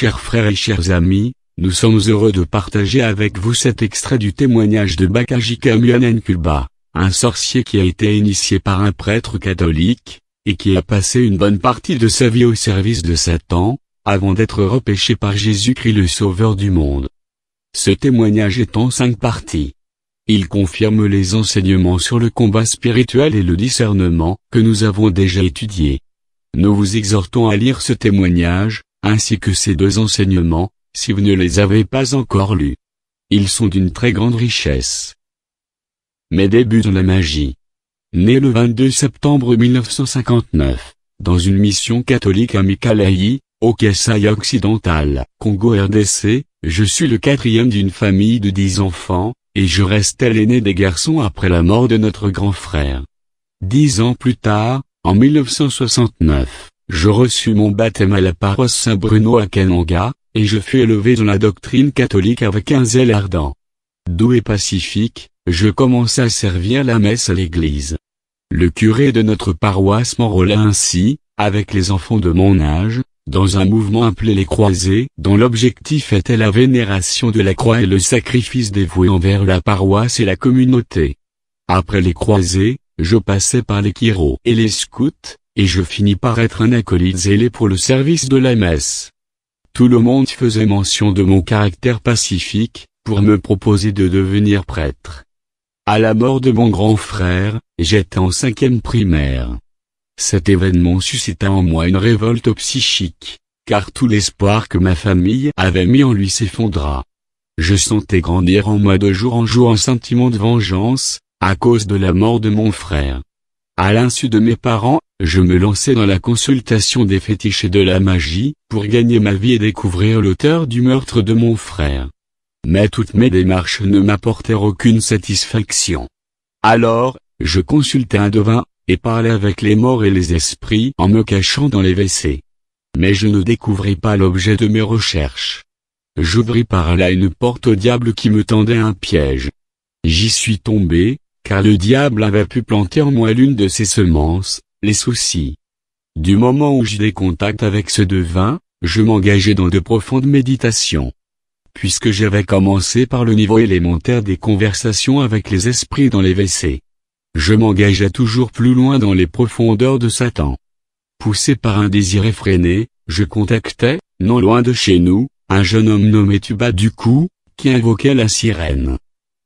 Chers frères et chers amis, nous sommes heureux de partager avec vous cet extrait du témoignage de Bakajika Kuba, un sorcier qui a été initié par un prêtre catholique, et qui a passé une bonne partie de sa vie au service de Satan, avant d'être repêché par Jésus-Christ le Sauveur du monde. Ce témoignage est en cinq parties. Il confirme les enseignements sur le combat spirituel et le discernement que nous avons déjà étudiés. Nous vous exhortons à lire ce témoignage, ainsi que ces deux enseignements, si vous ne les avez pas encore lus. Ils sont d'une très grande richesse. Mes débuts dans la magie. Né le 22 septembre 1959, dans une mission catholique à Mikalayi, au Kassai occidental, Congo RDC, je suis le quatrième d'une famille de dix enfants, et je restais l'aîné des garçons après la mort de notre grand frère. Dix ans plus tard, en 1969, je reçus mon baptême à la paroisse Saint-Bruno à Kananga, et je fus élevé dans la doctrine catholique avec un zèle ardent. Doux et pacifique, je commençais à servir la messe à l'église. Le curé de notre paroisse m'enrôla ainsi, avec les enfants de mon âge, dans un mouvement appelé les croisés, dont l'objectif était la vénération de la croix et le sacrifice dévoué envers la paroisse et la communauté. Après les croisés, je passais par les Kiro et les scouts, et je finis par être un acolyte zélé pour le service de la messe. Tout le monde faisait mention de mon caractère pacifique, pour me proposer de devenir prêtre. À la mort de mon grand frère, j'étais en cinquième primaire. Cet événement suscita en moi une révolte psychique, car tout l'espoir que ma famille avait mis en lui s'effondra. Je sentais grandir en moi de jour en jour un sentiment de vengeance, à cause de la mort de mon frère. À l'insu de mes parents je me lançais dans la consultation des fétiches et de la magie, pour gagner ma vie et découvrir l'auteur du meurtre de mon frère. Mais toutes mes démarches ne m'apportèrent aucune satisfaction. Alors, je consultai un devin, et parlais avec les morts et les esprits en me cachant dans les WC. Mais je ne découvris pas l'objet de mes recherches. J'ouvris par là une porte au diable qui me tendait un piège. J'y suis tombé, car le diable avait pu planter en moi l'une de ses semences, les soucis. Du moment où j'ai des contacts avec ce devin, je m'engageais dans de profondes méditations. Puisque j'avais commencé par le niveau élémentaire des conversations avec les esprits dans les WC. Je m'engageais toujours plus loin dans les profondeurs de Satan. Poussé par un désir effréné, je contactais, non loin de chez nous, un jeune homme nommé Tuba du coup, qui invoquait la sirène.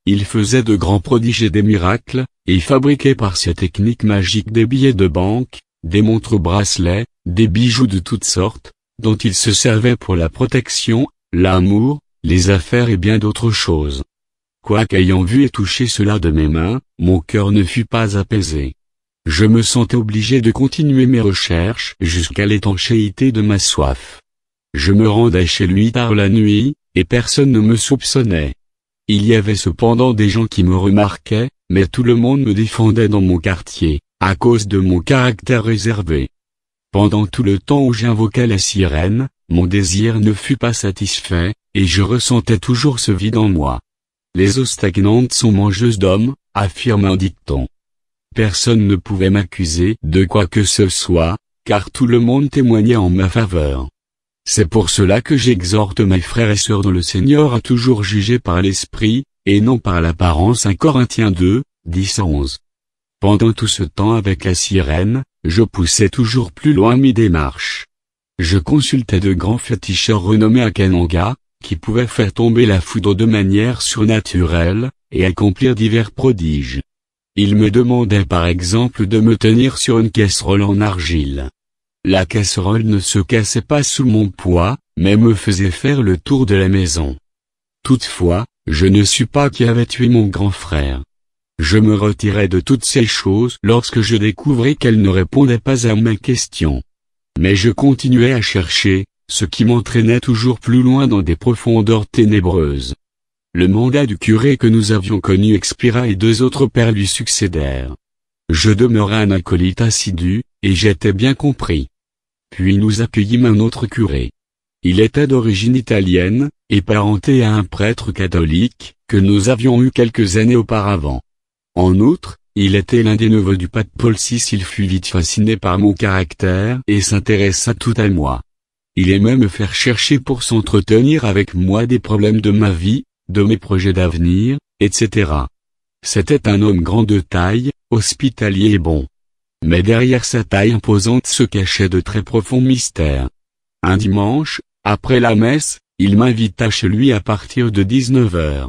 Il faisait de grands prodiges et des miracles, et fabriquait par ses techniques magiques des billets de banque, des montres bracelets, des bijoux de toutes sortes, dont il se servait pour la protection, l'amour, les affaires et bien d'autres choses. Quoiqu'ayant vu et touché cela de mes mains, mon cœur ne fut pas apaisé. Je me sentais obligé de continuer mes recherches jusqu'à l'étanchéité de ma soif. Je me rendais chez lui tard la nuit, et personne ne me soupçonnait. Il y avait cependant des gens qui me remarquaient, mais tout le monde me défendait dans mon quartier, à cause de mon caractère réservé. Pendant tout le temps où j'invoquais la sirène, mon désir ne fut pas satisfait, et je ressentais toujours ce vide en moi. Les eaux stagnantes sont mangeuses d'hommes, affirme un dicton. Personne ne pouvait m'accuser de quoi que ce soit, car tout le monde témoignait en ma faveur. C'est pour cela que j'exhorte mes frères et sœurs dans le Seigneur à toujours juger par l'esprit, et non par l'apparence 1 Corinthiens 2, 10 11. Pendant tout ce temps avec la sirène, je poussais toujours plus loin mes démarches. Je consultais de grands féticheurs renommés à Kananga, qui pouvaient faire tomber la foudre de manière surnaturelle, et accomplir divers prodiges. Ils me demandaient par exemple de me tenir sur une casserole en argile. La casserole ne se cassait pas sous mon poids, mais me faisait faire le tour de la maison. Toutefois, je ne suis pas qui avait tué mon grand frère. Je me retirais de toutes ces choses lorsque je découvrais qu'elle ne répondait pas à ma question. Mais je continuais à chercher, ce qui m'entraînait toujours plus loin dans des profondeurs ténébreuses. Le mandat du curé que nous avions connu expira et deux autres pères lui succédèrent. Je demeurai un acolyte assidu, et j'étais bien compris. Puis nous accueillîmes un autre curé. Il était d'origine italienne, et parenté à un prêtre catholique, que nous avions eu quelques années auparavant. En outre, il était l'un des neveux du pape Paul VI il fut vite fasciné par mon caractère et s'intéressa tout à moi. Il aimait me faire chercher pour s'entretenir avec moi des problèmes de ma vie, de mes projets d'avenir, etc. C'était un homme grand de taille, hospitalier et bon. Mais derrière sa taille imposante se cachaient de très profonds mystères. Un dimanche, après la messe, il m'invita chez lui à partir de 19h.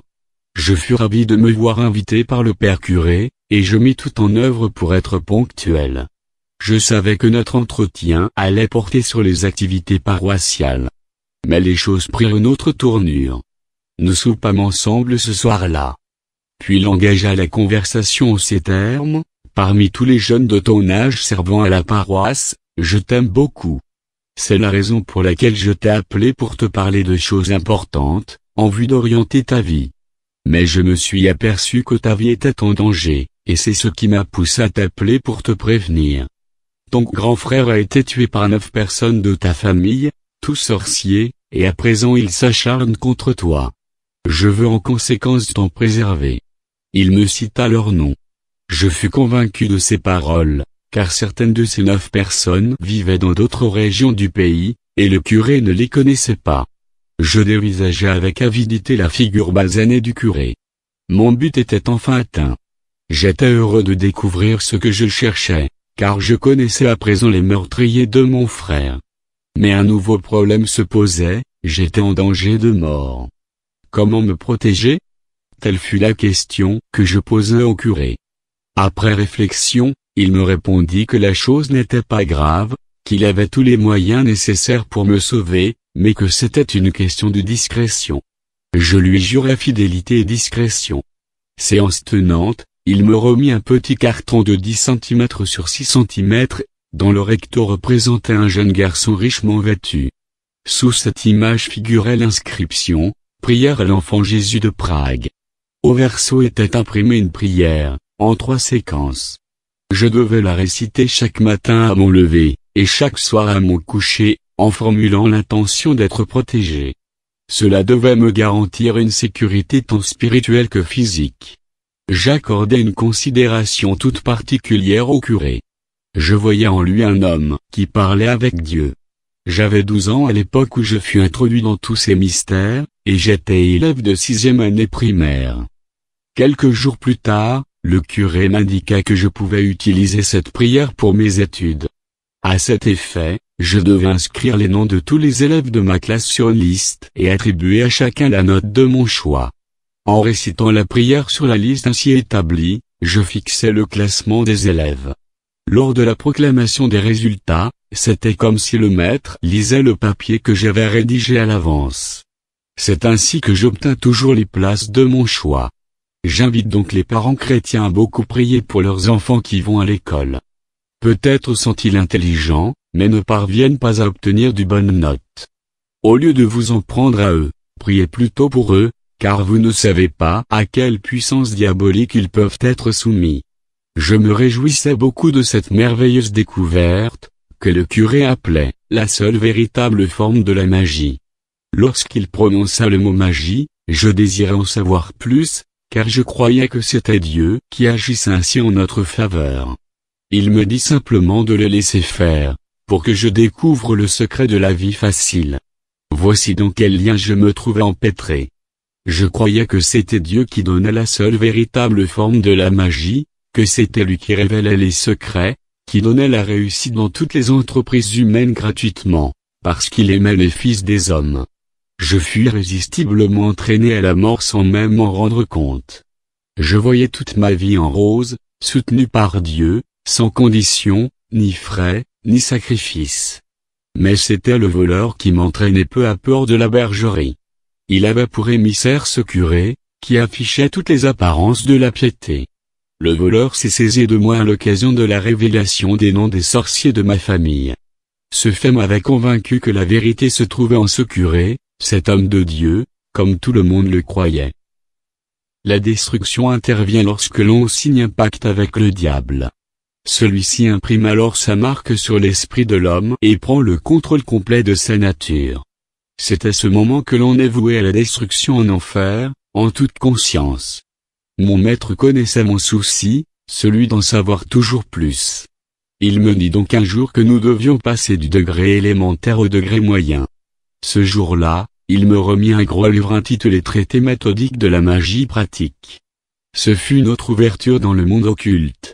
Je fus ravi de me voir invité par le père curé, et je mis tout en œuvre pour être ponctuel. Je savais que notre entretien allait porter sur les activités paroissiales. Mais les choses prirent une autre tournure. Nous soupâmes ensemble ce soir-là. Puis l'engagea la conversation en ces termes, Parmi tous les jeunes de ton âge servant à la paroisse, je t'aime beaucoup. C'est la raison pour laquelle je t'ai appelé pour te parler de choses importantes, en vue d'orienter ta vie. Mais je me suis aperçu que ta vie était en danger, et c'est ce qui m'a poussé à t'appeler pour te prévenir. Ton grand frère a été tué par neuf personnes de ta famille, tous sorciers, et à présent ils s'acharnent contre toi. Je veux en conséquence t'en préserver. Il me cita leur nom. Je fus convaincu de ces paroles, car certaines de ces neuf personnes vivaient dans d'autres régions du pays, et le curé ne les connaissait pas. Je dévisageais avec avidité la figure basanée du curé. Mon but était enfin atteint. J'étais heureux de découvrir ce que je cherchais, car je connaissais à présent les meurtriers de mon frère. Mais un nouveau problème se posait, j'étais en danger de mort. Comment me protéger Telle fut la question que je posais au curé. Après réflexion, il me répondit que la chose n'était pas grave, qu'il avait tous les moyens nécessaires pour me sauver, mais que c'était une question de discrétion. Je lui jurai fidélité et discrétion. Séance tenante, il me remit un petit carton de 10 cm sur 6 cm, dont le recto représentait un jeune garçon richement vêtu. Sous cette image figurait l'inscription, prière à l'enfant Jésus de Prague. Au verso était imprimée une prière, en trois séquences. Je devais la réciter chaque matin à mon lever, et chaque soir à mon coucher, en formulant l'intention d'être protégé. Cela devait me garantir une sécurité tant spirituelle que physique. J'accordais une considération toute particulière au curé. Je voyais en lui un homme qui parlait avec Dieu. J'avais 12 ans à l'époque où je fus introduit dans tous ces mystères, et j'étais élève de sixième année primaire. Quelques jours plus tard, le curé m'indiqua que je pouvais utiliser cette prière pour mes études. À cet effet, je devais inscrire les noms de tous les élèves de ma classe sur une liste et attribuer à chacun la note de mon choix. En récitant la prière sur la liste ainsi établie, je fixais le classement des élèves. Lors de la proclamation des résultats, c'était comme si le maître lisait le papier que j'avais rédigé à l'avance. C'est ainsi que j'obtins toujours les places de mon choix. J'invite donc les parents chrétiens à beaucoup prier pour leurs enfants qui vont à l'école. Peut-être sont-ils intelligents, mais ne parviennent pas à obtenir du bonnes notes. Au lieu de vous en prendre à eux, priez plutôt pour eux, car vous ne savez pas à quelle puissance diabolique ils peuvent être soumis. Je me réjouissais beaucoup de cette merveilleuse découverte, que le curé appelait la seule véritable forme de la magie. Lorsqu'il prononça le mot magie, je désirais en savoir plus, car je croyais que c'était Dieu qui agissait ainsi en notre faveur. Il me dit simplement de le laisser faire, pour que je découvre le secret de la vie facile. Voici dans quel lien je me trouvais empêtré. Je croyais que c'était Dieu qui donnait la seule véritable forme de la magie, que c'était lui qui révélait les secrets, qui donnait la réussite dans toutes les entreprises humaines gratuitement, parce qu'il aimait les fils des hommes. Je fus irrésistiblement traîné à la mort sans même m'en rendre compte. Je voyais toute ma vie en rose, soutenue par Dieu, sans condition, ni frais, ni sacrifice. Mais c'était le voleur qui m'entraînait peu à peu de la bergerie. Il avait pour émissaire ce curé, qui affichait toutes les apparences de la piété. Le voleur s'est saisi de moi à l'occasion de la révélation des noms des sorciers de ma famille. Ce fait m'avait convaincu que la vérité se trouvait en ce curé, cet homme de Dieu, comme tout le monde le croyait. La destruction intervient lorsque l'on signe un pacte avec le diable. Celui-ci imprime alors sa marque sur l'esprit de l'homme et prend le contrôle complet de sa nature. C'est à ce moment que l'on est voué à la destruction en enfer, en toute conscience. Mon maître connaissait mon souci, celui d'en savoir toujours plus. Il me dit donc un jour que nous devions passer du degré élémentaire au degré moyen. Ce jour-là, il me remit un gros livre intitulé Traité méthodique de la magie pratique. Ce fut notre ouverture dans le monde occulte.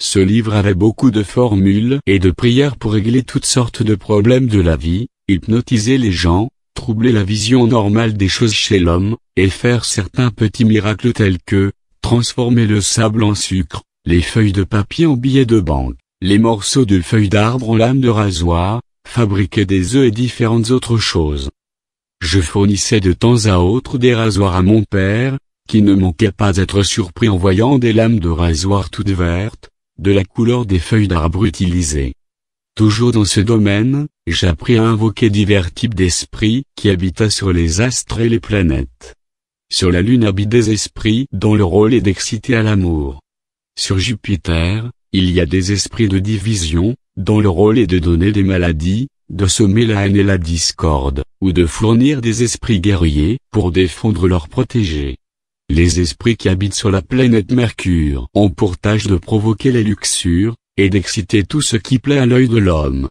Ce livre avait beaucoup de formules et de prières pour régler toutes sortes de problèmes de la vie, hypnotiser les gens, troubler la vision normale des choses chez l'homme, et faire certains petits miracles tels que, transformer le sable en sucre, les feuilles de papier en billets de banque, les morceaux de feuilles d'arbre en lames de rasoir, fabriquer des œufs et différentes autres choses. Je fournissais de temps à autre des rasoirs à mon père, qui ne manquait pas d'être surpris en voyant des lames de rasoir toutes vertes, de la couleur des feuilles d'arbres utilisées. Toujours dans ce domaine, j'appris à invoquer divers types d'esprits qui habitaient sur les astres et les planètes. Sur la Lune habitent des esprits dont le rôle est d'exciter à l'amour. Sur Jupiter, il y a des esprits de division, dont le rôle est de donner des maladies, de semer la haine et la discorde, ou de fournir des esprits guerriers, pour défendre leurs protégés. Les esprits qui habitent sur la planète Mercure ont pour tâche de provoquer les luxures, et d'exciter tout ce qui plaît à l'œil de l'homme.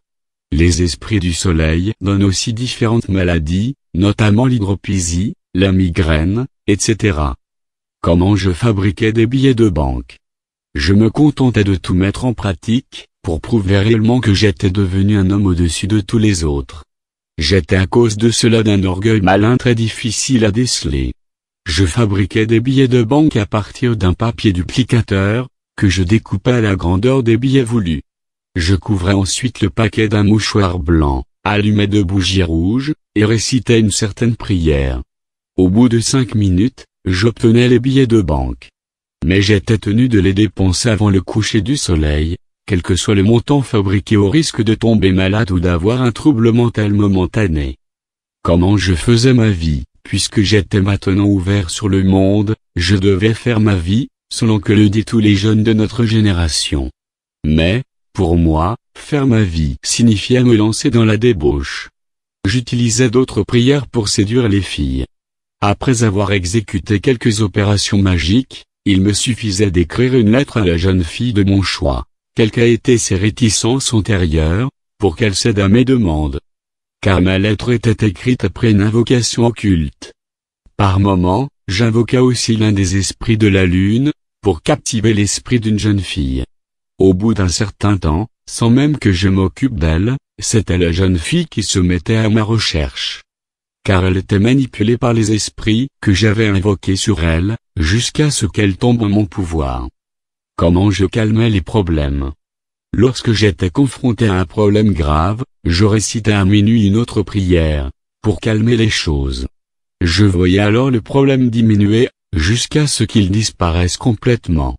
Les esprits du soleil donnent aussi différentes maladies, notamment l'hydropisie, la migraine, etc. Comment je fabriquais des billets de banque je me contentais de tout mettre en pratique, pour prouver réellement que j'étais devenu un homme au-dessus de tous les autres. J'étais à cause de cela d'un orgueil malin très difficile à déceler. Je fabriquais des billets de banque à partir d'un papier duplicateur, que je découpais à la grandeur des billets voulus. Je couvrais ensuite le paquet d'un mouchoir blanc, allumais deux bougies rouges, et récitais une certaine prière. Au bout de cinq minutes, j'obtenais les billets de banque. Mais j'étais tenu de les dépenser avant le coucher du soleil, quel que soit le montant fabriqué au risque de tomber malade ou d'avoir un trouble mental momentané. Comment je faisais ma vie, puisque j'étais maintenant ouvert sur le monde, je devais faire ma vie, selon que le dit tous les jeunes de notre génération. Mais, pour moi, faire ma vie signifiait me lancer dans la débauche. J'utilisais d'autres prières pour séduire les filles. Après avoir exécuté quelques opérations magiques, il me suffisait d'écrire une lettre à la jeune fille de mon choix, quelles qu'aient été ses réticences antérieures, pour qu'elle cède à mes demandes. Car ma lettre était écrite après une invocation occulte. Par moments, j'invoquais aussi l'un des esprits de la lune, pour captiver l'esprit d'une jeune fille. Au bout d'un certain temps, sans même que je m'occupe d'elle, c'était la jeune fille qui se mettait à ma recherche car elle était manipulée par les esprits que j'avais invoqués sur elle, jusqu'à ce qu'elle tombe en mon pouvoir. Comment je calmais les problèmes Lorsque j'étais confronté à un problème grave, je récitais à minuit une autre prière, pour calmer les choses. Je voyais alors le problème diminuer, jusqu'à ce qu'il disparaisse complètement.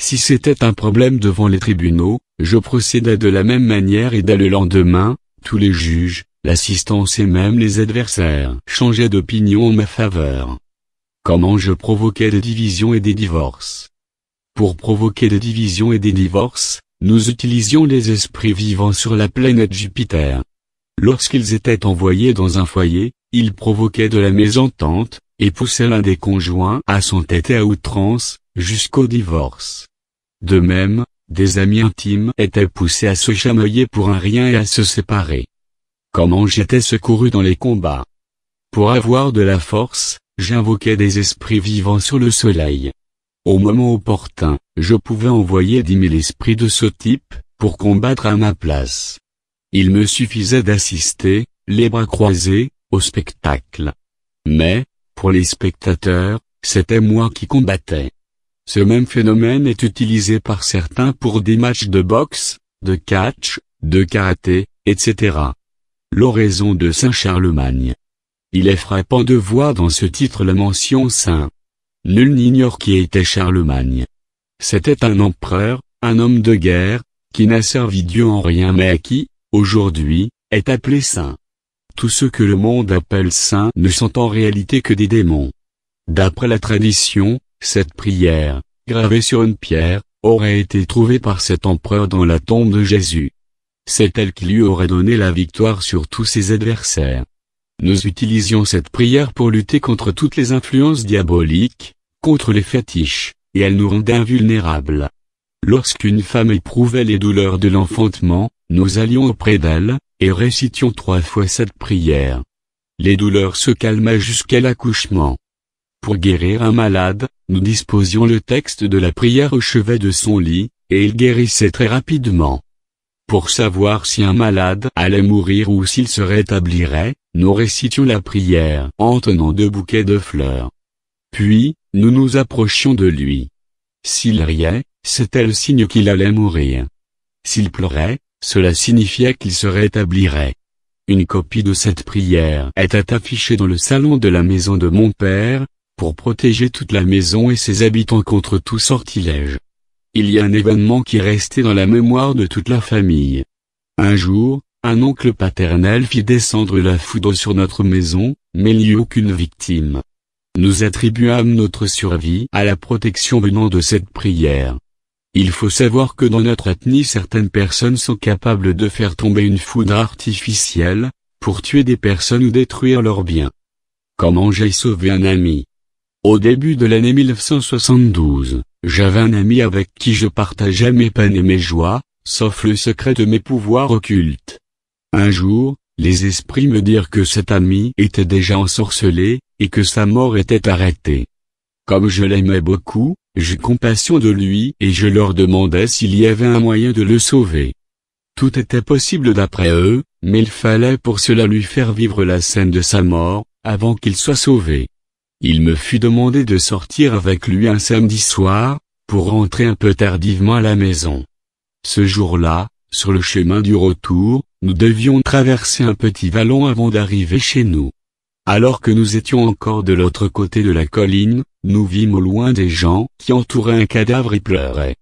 Si c'était un problème devant les tribunaux, je procédais de la même manière et dès le lendemain, tous les juges, l'assistance et même les adversaires changeaient d'opinion en ma faveur. Comment je provoquais des divisions et des divorces. Pour provoquer des divisions et des divorces, nous utilisions les esprits vivants sur la planète Jupiter. Lorsqu'ils étaient envoyés dans un foyer, ils provoquaient de la mésentente, et poussaient l'un des conjoints à s'entêter à outrance, jusqu'au divorce. De même, des amis intimes étaient poussés à se chamailler pour un rien et à se séparer. Comment j'étais secouru dans les combats. Pour avoir de la force, j'invoquais des esprits vivants sur le soleil. Au moment opportun, je pouvais envoyer dix mille esprits de ce type, pour combattre à ma place. Il me suffisait d'assister, les bras croisés, au spectacle. Mais, pour les spectateurs, c'était moi qui combattais. Ce même phénomène est utilisé par certains pour des matchs de boxe, de catch, de karaté, etc l'oraison de Saint Charlemagne. Il est frappant de voir dans ce titre la mention saint. Nul n'ignore qui était Charlemagne. C'était un empereur, un homme de guerre, qui n'a servi Dieu en rien mais qui, aujourd'hui, est appelé saint. Tous ceux que le monde appelle saints ne sont en réalité que des démons. D'après la tradition, cette prière, gravée sur une pierre, aurait été trouvée par cet empereur dans la tombe de Jésus c'est elle qui lui aurait donné la victoire sur tous ses adversaires. Nous utilisions cette prière pour lutter contre toutes les influences diaboliques, contre les fétiches, et elle nous rendait invulnérables. Lorsqu'une femme éprouvait les douleurs de l'enfantement, nous allions auprès d'elle, et récitions trois fois cette prière. Les douleurs se calmaient jusqu'à l'accouchement. Pour guérir un malade, nous disposions le texte de la prière au chevet de son lit, et il guérissait très rapidement. Pour savoir si un malade allait mourir ou s'il se rétablirait, nous récitions la prière en tenant deux bouquets de fleurs. Puis, nous nous approchions de lui. S'il riait, c'était le signe qu'il allait mourir. S'il pleurait, cela signifiait qu'il se rétablirait. Une copie de cette prière était affichée dans le salon de la maison de mon père, pour protéger toute la maison et ses habitants contre tout sortilège il y a un événement qui est resté dans la mémoire de toute la famille. Un jour, un oncle paternel fit descendre la foudre sur notre maison, mais il n'y eut aucune victime. Nous attribuâmes notre survie à la protection venant de cette prière. Il faut savoir que dans notre ethnie certaines personnes sont capables de faire tomber une foudre artificielle, pour tuer des personnes ou détruire leurs biens. Comment j'ai sauvé un ami Au début de l'année 1972, j'avais un ami avec qui je partageais mes peines et mes joies, sauf le secret de mes pouvoirs occultes. Un jour, les esprits me dirent que cet ami était déjà ensorcelé, et que sa mort était arrêtée. Comme je l'aimais beaucoup, j'eus compassion de lui et je leur demandais s'il y avait un moyen de le sauver. Tout était possible d'après eux, mais il fallait pour cela lui faire vivre la scène de sa mort, avant qu'il soit sauvé. Il me fut demandé de sortir avec lui un samedi soir, pour rentrer un peu tardivement à la maison. Ce jour-là, sur le chemin du retour, nous devions traverser un petit vallon avant d'arriver chez nous. Alors que nous étions encore de l'autre côté de la colline, nous vîmes au loin des gens qui entouraient un cadavre et pleuraient.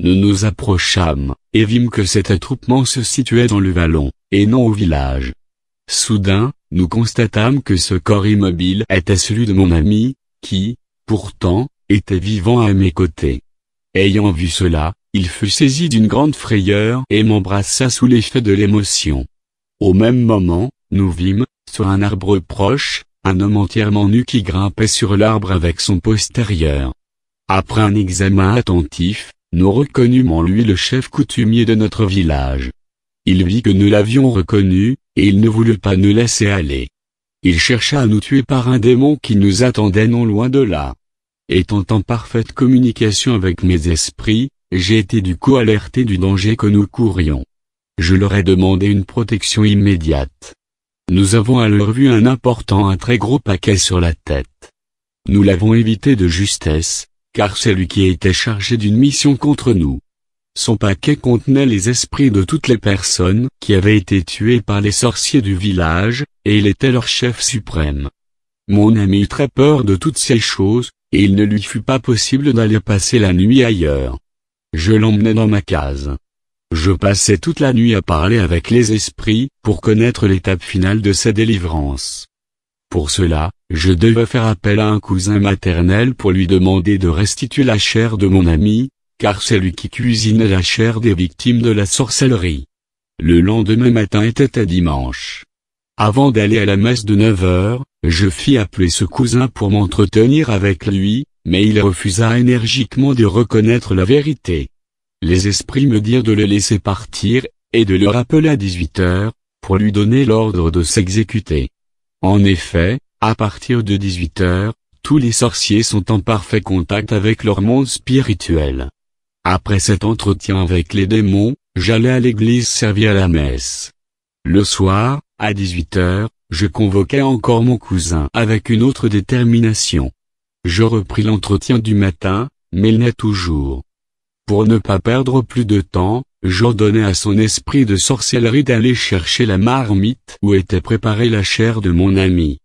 Nous nous approchâmes, et vîmes que cet attroupement se situait dans le vallon, et non au village. Soudain, nous constatâmes que ce corps immobile était celui de mon ami, qui, pourtant, était vivant à mes côtés. Ayant vu cela, il fut saisi d'une grande frayeur et m'embrassa sous l'effet de l'émotion. Au même moment, nous vîmes, sur un arbre proche, un homme entièrement nu qui grimpait sur l'arbre avec son postérieur. Après un examen attentif, nous reconnûmes en lui le chef coutumier de notre village. Il vit que nous l'avions reconnu, et il ne voulut pas nous laisser aller. Il chercha à nous tuer par un démon qui nous attendait non loin de là. Étant en parfaite communication avec mes esprits, j'ai été du coup alerté du danger que nous courions. Je leur ai demandé une protection immédiate. Nous avons alors vu un important un très gros paquet sur la tête. Nous l'avons évité de justesse, car c'est lui qui était chargé d'une mission contre nous. Son paquet contenait les esprits de toutes les personnes qui avaient été tuées par les sorciers du village, et il était leur chef suprême. Mon ami eut très peur de toutes ces choses, et il ne lui fut pas possible d'aller passer la nuit ailleurs. Je l'emmenai dans ma case. Je passais toute la nuit à parler avec les esprits, pour connaître l'étape finale de sa délivrance. Pour cela, je devais faire appel à un cousin maternel pour lui demander de restituer la chair de mon ami, car c'est lui qui cuisinait la chair des victimes de la sorcellerie. Le lendemain matin était à dimanche. Avant d'aller à la messe de 9 heures, je fis appeler ce cousin pour m'entretenir avec lui, mais il refusa énergiquement de reconnaître la vérité. Les esprits me dirent de le laisser partir, et de le rappeler à 18 heures, pour lui donner l'ordre de s'exécuter. En effet, à partir de 18 heures, tous les sorciers sont en parfait contact avec leur monde spirituel. Après cet entretien avec les démons, j'allais à l'église servir la messe. Le soir, à 18h, je convoquais encore mon cousin avec une autre détermination. Je repris l'entretien du matin, mais il n'est toujours. Pour ne pas perdre plus de temps, j'ordonnais à son esprit de sorcellerie d'aller chercher la marmite où était préparée la chair de mon ami.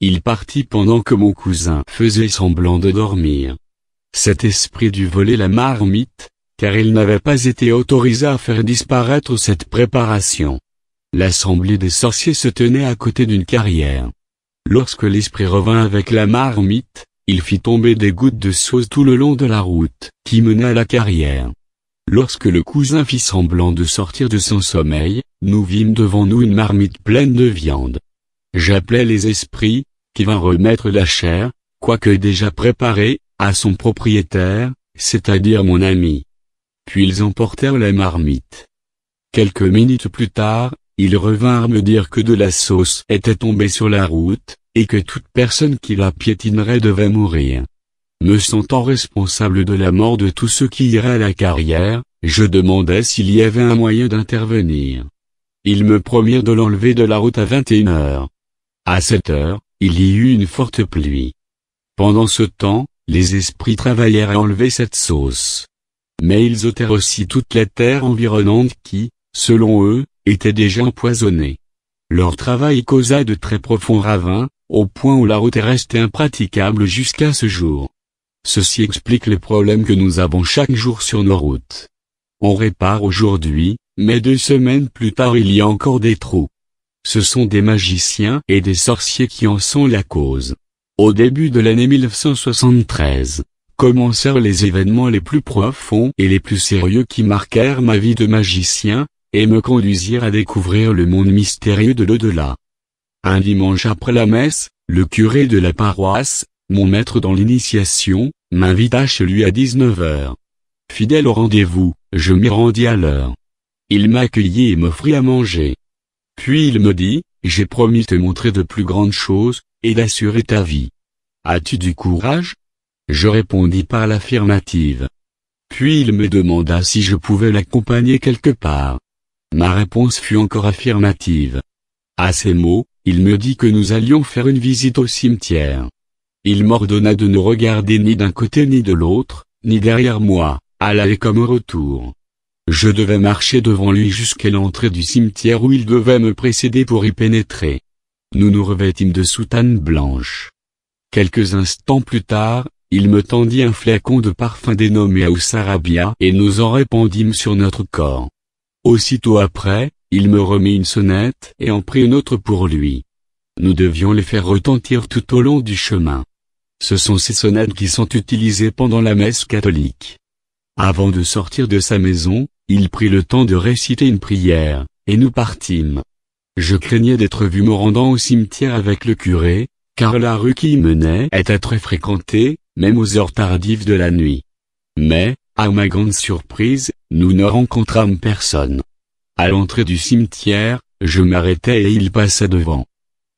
Il partit pendant que mon cousin faisait semblant de dormir. Cet esprit dut voler la marmite, car il n'avait pas été autorisé à faire disparaître cette préparation. L'assemblée des sorciers se tenait à côté d'une carrière. Lorsque l'esprit revint avec la marmite, il fit tomber des gouttes de sauce tout le long de la route, qui menait à la carrière. Lorsque le cousin fit semblant de sortir de son sommeil, nous vîmes devant nous une marmite pleine de viande. J'appelai les esprits, qui vint remettre la chair, quoique déjà préparée, à son propriétaire, c'est-à-dire mon ami. Puis ils emportèrent la marmite. Quelques minutes plus tard, ils revinrent me dire que de la sauce était tombée sur la route, et que toute personne qui la piétinerait devait mourir. Me sentant responsable de la mort de tous ceux qui iraient à la carrière, je demandai s'il y avait un moyen d'intervenir. Ils me promirent de l'enlever de la route à 21 heures. À cette heure, il y eut une forte pluie. Pendant ce temps, les esprits travaillèrent à enlever cette sauce. Mais ils ôtèrent aussi toute la terre environnante qui, selon eux, était déjà empoisonnée. Leur travail causa de très profonds ravins, au point où la route est restée impraticable jusqu'à ce jour. Ceci explique les problèmes que nous avons chaque jour sur nos routes. On répare aujourd'hui, mais deux semaines plus tard il y a encore des trous. Ce sont des magiciens et des sorciers qui en sont la cause. Au début de l'année 1973, commencèrent les événements les plus profonds et les plus sérieux qui marquèrent ma vie de magicien, et me conduisirent à découvrir le monde mystérieux de l'au-delà. Un dimanche après la messe, le curé de la paroisse, mon maître dans l'initiation, m'invita chez lui à 19h. Fidèle au rendez-vous, je m'y rendis à l'heure. Il m'accueillit et m'offrit à manger. Puis il me dit, j'ai promis te montrer de plus grandes choses, et d'assurer ta vie. As-tu du courage Je répondis par l'affirmative. Puis il me demanda si je pouvais l'accompagner quelque part. Ma réponse fut encore affirmative. À ces mots, il me dit que nous allions faire une visite au cimetière. Il m'ordonna de ne regarder ni d'un côté ni de l'autre, ni derrière moi, à l'aller comme au retour. Je devais marcher devant lui jusqu'à l'entrée du cimetière où il devait me précéder pour y pénétrer. Nous nous revêtîmes de soutane blanche. Quelques instants plus tard, il me tendit un flacon de parfum dénommé Aussarabia et nous en répandîmes sur notre corps. Aussitôt après, il me remit une sonnette et en prit une autre pour lui. Nous devions les faire retentir tout au long du chemin. Ce sont ces sonnettes qui sont utilisées pendant la messe catholique. Avant de sortir de sa maison, il prit le temps de réciter une prière, et nous partîmes. Je craignais d'être vu me rendant au cimetière avec le curé, car la rue qui y menait était très fréquentée, même aux heures tardives de la nuit. Mais, à ma grande surprise, nous ne rencontrâmes personne. À l'entrée du cimetière, je m'arrêtai et il passa devant.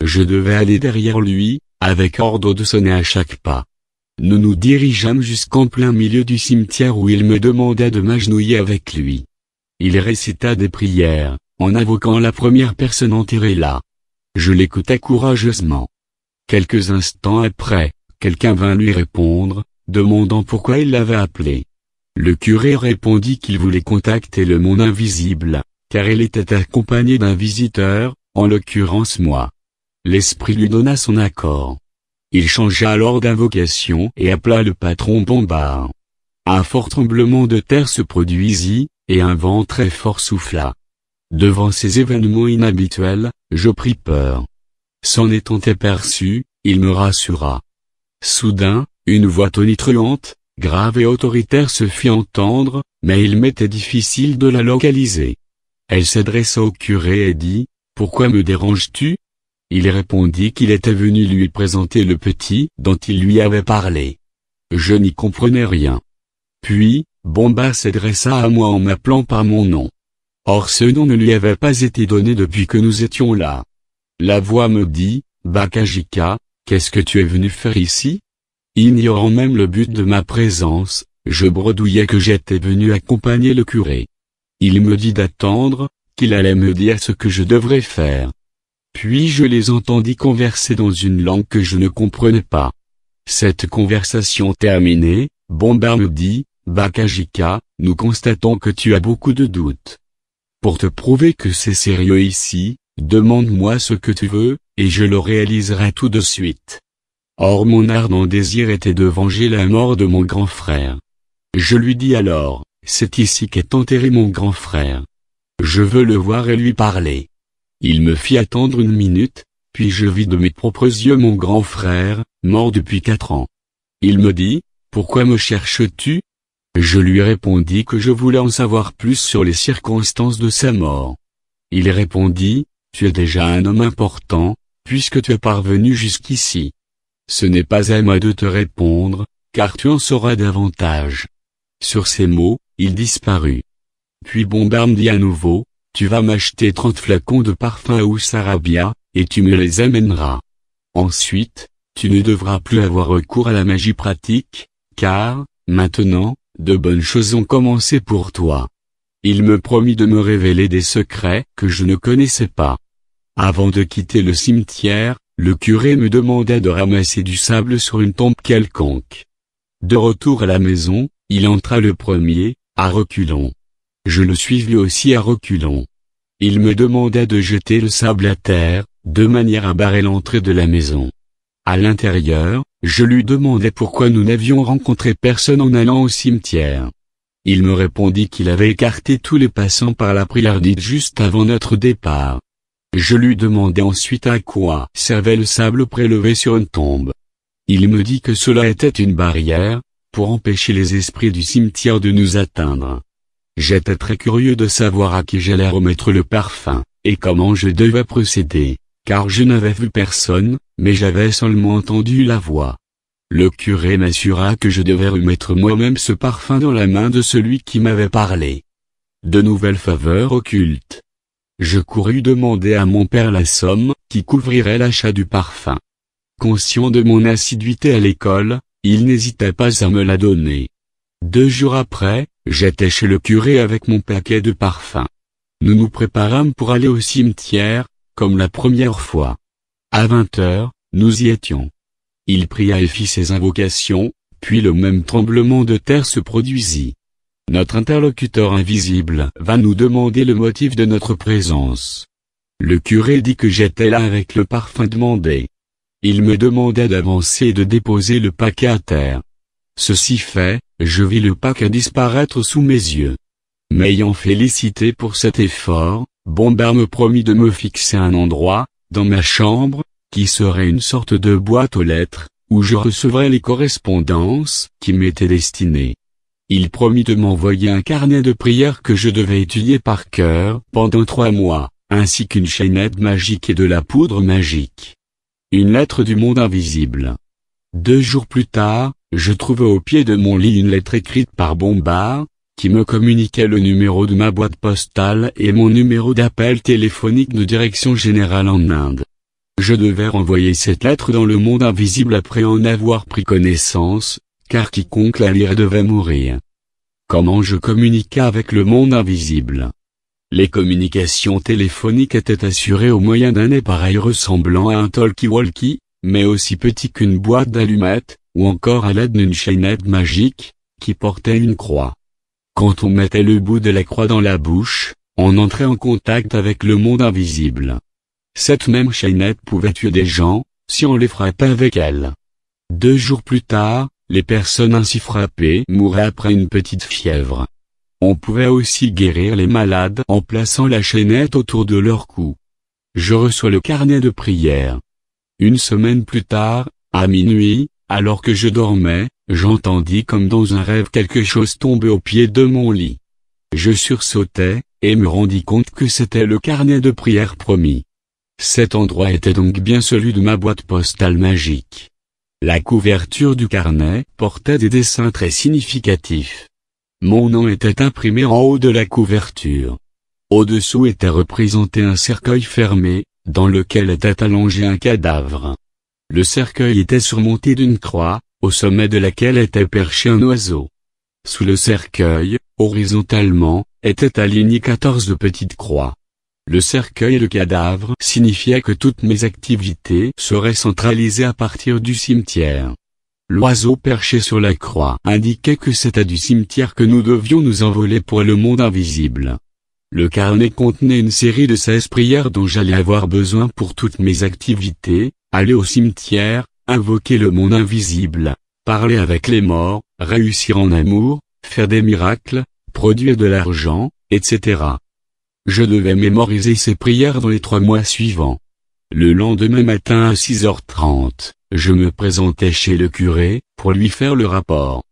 Je devais aller derrière lui, avec ordre de sonner à chaque pas. Nous nous dirigeâmes jusqu'en plein milieu du cimetière où il me demanda de m'agenouiller avec lui. Il récita des prières, en invoquant la première personne enterrée là. Je l'écoutais courageusement. Quelques instants après, quelqu'un vint lui répondre, demandant pourquoi il l'avait appelé. Le curé répondit qu'il voulait contacter le monde invisible, car il était accompagné d'un visiteur, en l'occurrence moi. L'esprit lui donna son accord. Il changea alors d'invocation et appela le patron Bombard. Un fort tremblement de terre se produisit, et un vent très fort souffla. Devant ces événements inhabituels, je pris peur. S'en étant aperçu, il me rassura. Soudain, une voix tonitruante, grave et autoritaire se fit entendre, mais il m'était difficile de la localiser. Elle s'adressa au curé et dit, « Pourquoi me déranges-tu » Il répondit qu'il était venu lui présenter le petit dont il lui avait parlé. Je n'y comprenais rien. Puis, Bomba s'adressa à moi en m'appelant par mon nom. Or ce nom ne lui avait pas été donné depuis que nous étions là. La voix me dit, Bakajika, qu'est-ce que tu es venu faire ici Ignorant même le but de ma présence, je bredouillais que j'étais venu accompagner le curé. Il me dit d'attendre, qu'il allait me dire ce que je devrais faire. Puis je les entendis converser dans une langue que je ne comprenais pas. Cette conversation terminée, Bomba me dit, Bakajika, nous constatons que tu as beaucoup de doutes. Pour te prouver que c'est sérieux ici, demande-moi ce que tu veux, et je le réaliserai tout de suite. Or mon ardent désir était de venger la mort de mon grand frère. Je lui dis alors, c'est ici qu'est enterré mon grand frère. Je veux le voir et lui parler. Il me fit attendre une minute, puis je vis de mes propres yeux mon grand frère, mort depuis quatre ans. Il me dit, pourquoi me cherches-tu je lui répondis que je voulais en savoir plus sur les circonstances de sa mort. Il répondit, tu es déjà un homme important, puisque tu es parvenu jusqu'ici. Ce n'est pas à moi de te répondre, car tu en sauras davantage. Sur ces mots, il disparut. Puis Bondarme dit à nouveau, tu vas m'acheter trente flacons de parfum à sarabia, et tu me les amèneras. Ensuite, tu ne devras plus avoir recours à la magie pratique, car, maintenant, de bonnes choses ont commencé pour toi. Il me promit de me révéler des secrets que je ne connaissais pas. Avant de quitter le cimetière, le curé me demanda de ramasser du sable sur une tombe quelconque. De retour à la maison, il entra le premier, à reculons. Je le suivis aussi à reculons. Il me demanda de jeter le sable à terre, de manière à barrer l'entrée de la maison. À l'intérieur, je lui demandais pourquoi nous n'avions rencontré personne en allant au cimetière. Il me répondit qu'il avait écarté tous les passants par la prilardite juste avant notre départ. Je lui demandai ensuite à quoi servait le sable prélevé sur une tombe. Il me dit que cela était une barrière, pour empêcher les esprits du cimetière de nous atteindre. J'étais très curieux de savoir à qui j'allais remettre le parfum, et comment je devais procéder car je n'avais vu personne, mais j'avais seulement entendu la voix. Le curé m'assura que je devais remettre moi-même ce parfum dans la main de celui qui m'avait parlé. De nouvelles faveurs occultes. Je courus demander à mon père la somme, qui couvrirait l'achat du parfum. Conscient de mon assiduité à l'école, il n'hésita pas à me la donner. Deux jours après, j'étais chez le curé avec mon paquet de parfums. Nous nous préparâmes pour aller au cimetière, comme la première fois. À vingt heures, nous y étions. Il pria et fit ses invocations, puis le même tremblement de terre se produisit. Notre interlocuteur invisible va nous demander le motif de notre présence. Le curé dit que j'étais là avec le parfum demandé. Il me demanda d'avancer et de déposer le paquet à terre. Ceci fait, je vis le paquet disparaître sous mes yeux. M'ayant félicité pour cet effort, Bombard me promit de me fixer un endroit, dans ma chambre, qui serait une sorte de boîte aux lettres, où je recevrais les correspondances qui m'étaient destinées. Il promit de m'envoyer un carnet de prières que je devais étudier par cœur pendant trois mois, ainsi qu'une chaînette magique et de la poudre magique. Une lettre du monde invisible. Deux jours plus tard, je trouvais au pied de mon lit une lettre écrite par Bombard, qui me communiquait le numéro de ma boîte postale et mon numéro d'appel téléphonique de direction générale en Inde. Je devais renvoyer cette lettre dans le monde invisible après en avoir pris connaissance, car quiconque la lirait devait mourir. Comment je communiquais avec le monde invisible Les communications téléphoniques étaient assurées au moyen d'un appareil ressemblant à un talkie-walkie, mais aussi petit qu'une boîte d'allumettes, ou encore à l'aide d'une chaînette magique, qui portait une croix. Quand on mettait le bout de la croix dans la bouche, on entrait en contact avec le monde invisible. Cette même chaînette pouvait tuer des gens, si on les frappait avec elle. Deux jours plus tard, les personnes ainsi frappées mouraient après une petite fièvre. On pouvait aussi guérir les malades en plaçant la chaînette autour de leur cou. Je reçois le carnet de prière. Une semaine plus tard, à minuit, alors que je dormais, J'entendis comme dans un rêve quelque chose tomber au pied de mon lit. Je sursautai, et me rendis compte que c'était le carnet de prière promis. Cet endroit était donc bien celui de ma boîte postale magique. La couverture du carnet portait des dessins très significatifs. Mon nom était imprimé en haut de la couverture. Au-dessous était représenté un cercueil fermé, dans lequel était allongé un cadavre. Le cercueil était surmonté d'une croix, au sommet de laquelle était perché un oiseau. Sous le cercueil, horizontalement, étaient alignées quatorze petites croix. Le cercueil et le cadavre signifiaient que toutes mes activités seraient centralisées à partir du cimetière. L'oiseau perché sur la croix indiquait que c'était du cimetière que nous devions nous envoler pour le monde invisible. Le carnet contenait une série de 16 prières dont j'allais avoir besoin pour toutes mes activités, aller au cimetière, invoquer le monde invisible, parler avec les morts, réussir en amour, faire des miracles, produire de l'argent, etc. Je devais mémoriser ces prières dans les trois mois suivants. Le lendemain matin à 6h30, je me présentais chez le curé, pour lui faire le rapport.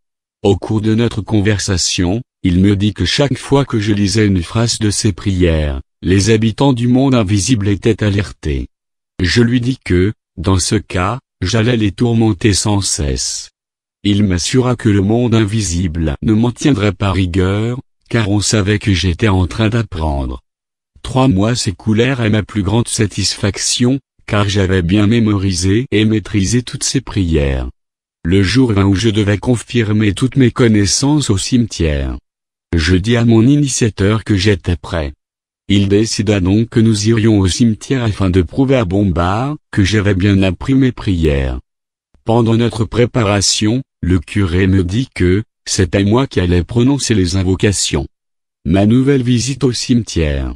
Au cours de notre conversation, il me dit que chaque fois que je lisais une phrase de ces prières, les habitants du monde invisible étaient alertés. Je lui dis que, dans ce cas, J'allais les tourmenter sans cesse. Il m'assura que le monde invisible ne m'en tiendrait pas rigueur, car on savait que j'étais en train d'apprendre. Trois mois s'écoulèrent à ma plus grande satisfaction, car j'avais bien mémorisé et maîtrisé toutes ces prières. Le jour vint où je devais confirmer toutes mes connaissances au cimetière. Je dis à mon initiateur que j'étais prêt. Il décida donc que nous irions au cimetière afin de prouver à Bombard, que j'avais bien appris mes prières. Pendant notre préparation, le curé me dit que, c'était moi qui allais prononcer les invocations. Ma nouvelle visite au cimetière.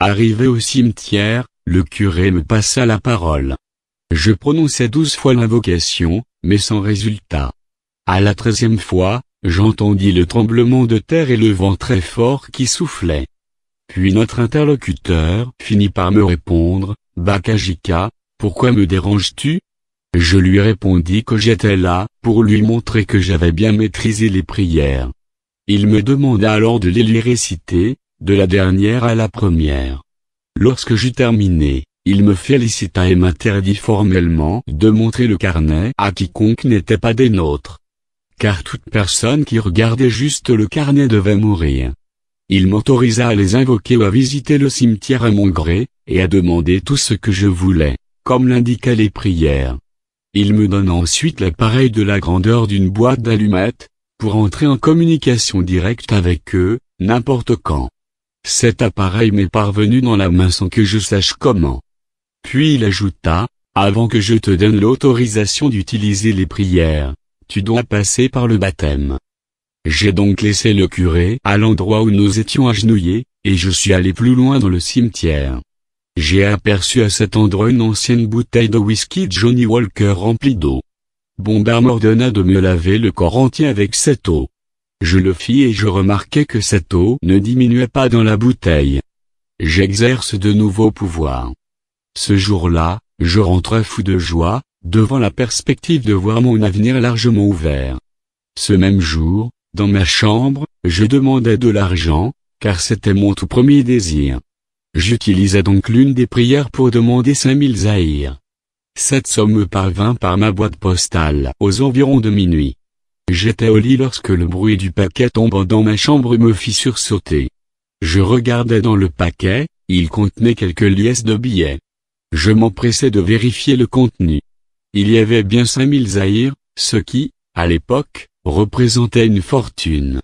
Arrivé au cimetière, le curé me passa la parole. Je prononçai douze fois l'invocation, mais sans résultat. À la treizième fois, j'entendis le tremblement de terre et le vent très fort qui soufflait. Puis notre interlocuteur finit par me répondre, Bakajika, pourquoi me déranges-tu Je lui répondis que j'étais là, pour lui montrer que j'avais bien maîtrisé les prières. Il me demanda alors de les lui réciter, de la dernière à la première. Lorsque j'eus terminé, il me félicita et m'interdit formellement de montrer le carnet à quiconque n'était pas des nôtres. Car toute personne qui regardait juste le carnet devait mourir. Il m'autorisa à les invoquer ou à visiter le cimetière à mon gré, et à demander tout ce que je voulais, comme l'indiquaient les prières. Il me donna ensuite l'appareil de la grandeur d'une boîte d'allumettes, pour entrer en communication directe avec eux, n'importe quand. Cet appareil m'est parvenu dans la main sans que je sache comment. Puis il ajouta, avant que je te donne l'autorisation d'utiliser les prières, tu dois passer par le baptême. J'ai donc laissé le curé à l'endroit où nous étions agenouillés, et je suis allé plus loin dans le cimetière. J'ai aperçu à cet endroit une ancienne bouteille de whisky Johnny Walker remplie d'eau. Bombard m'ordonna de me laver le corps entier avec cette eau. Je le fis et je remarquai que cette eau ne diminuait pas dans la bouteille. J'exerce de nouveaux pouvoirs. Ce jour-là, je rentrais fou de joie, devant la perspective de voir mon avenir largement ouvert. Ce même jour, dans ma chambre, je demandais de l'argent, car c'était mon tout premier désir. J'utilisais donc l'une des prières pour demander 5000 zaïres Cette somme parvint par ma boîte postale aux environs de minuit. J'étais au lit lorsque le bruit du paquet tombant dans ma chambre me fit sursauter. Je regardais dans le paquet, il contenait quelques liesses de billets. Je m'empressais de vérifier le contenu. Il y avait bien 5000 zaïres ce qui, à l'époque, représentait une fortune.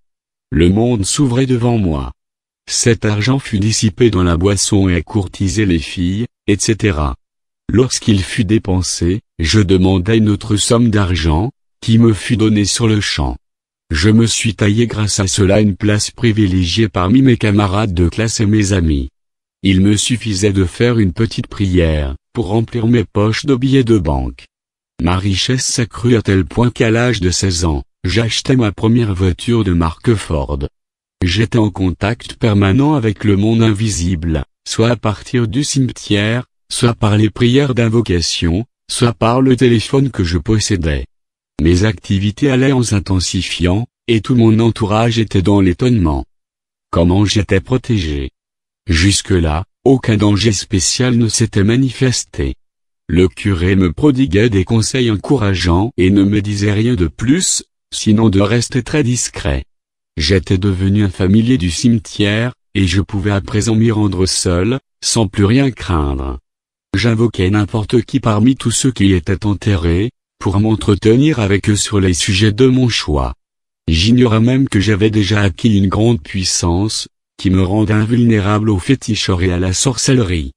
Le monde s'ouvrait devant moi. Cet argent fut dissipé dans la boisson et à les filles, etc. Lorsqu'il fut dépensé, je demandai une autre somme d'argent, qui me fut donnée sur le champ. Je me suis taillé grâce à cela une place privilégiée parmi mes camarades de classe et mes amis. Il me suffisait de faire une petite prière, pour remplir mes poches de billets de banque. Ma richesse s'accrut à tel point qu'à l'âge de 16 ans, J'achetais ma première voiture de marque Ford. J'étais en contact permanent avec le monde invisible, soit à partir du cimetière, soit par les prières d'invocation, soit par le téléphone que je possédais. Mes activités allaient en s'intensifiant, et tout mon entourage était dans l'étonnement. Comment j'étais protégé Jusque-là, aucun danger spécial ne s'était manifesté. Le curé me prodiguait des conseils encourageants et ne me disait rien de plus, sinon de rester très discret. J'étais devenu un familier du cimetière, et je pouvais à présent m'y rendre seul, sans plus rien craindre. J'invoquais n'importe qui parmi tous ceux qui étaient enterrés, pour m'entretenir avec eux sur les sujets de mon choix. J'ignorais même que j'avais déjà acquis une grande puissance, qui me rendait invulnérable aux féticheurs et à la sorcellerie.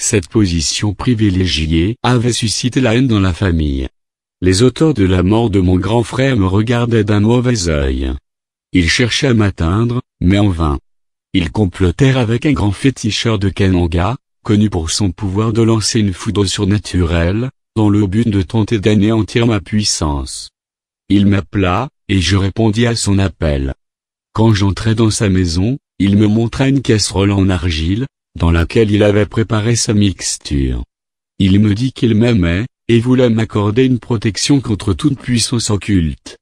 Cette position privilégiée avait suscité la haine dans la famille. Les auteurs de la mort de mon grand frère me regardaient d'un mauvais œil. Ils cherchaient à m'atteindre, mais en vain. Ils complotèrent avec un grand féticheur de Kananga, connu pour son pouvoir de lancer une foudre surnaturelle, dans le but de tenter d'anéantir ma puissance. Il m'appela, et je répondis à son appel. Quand j'entrai dans sa maison, il me montra une casserole en argile, dans laquelle il avait préparé sa mixture. Il me dit qu'il m'aimait, et voula m'accorder une protection contre toute puissance occulte.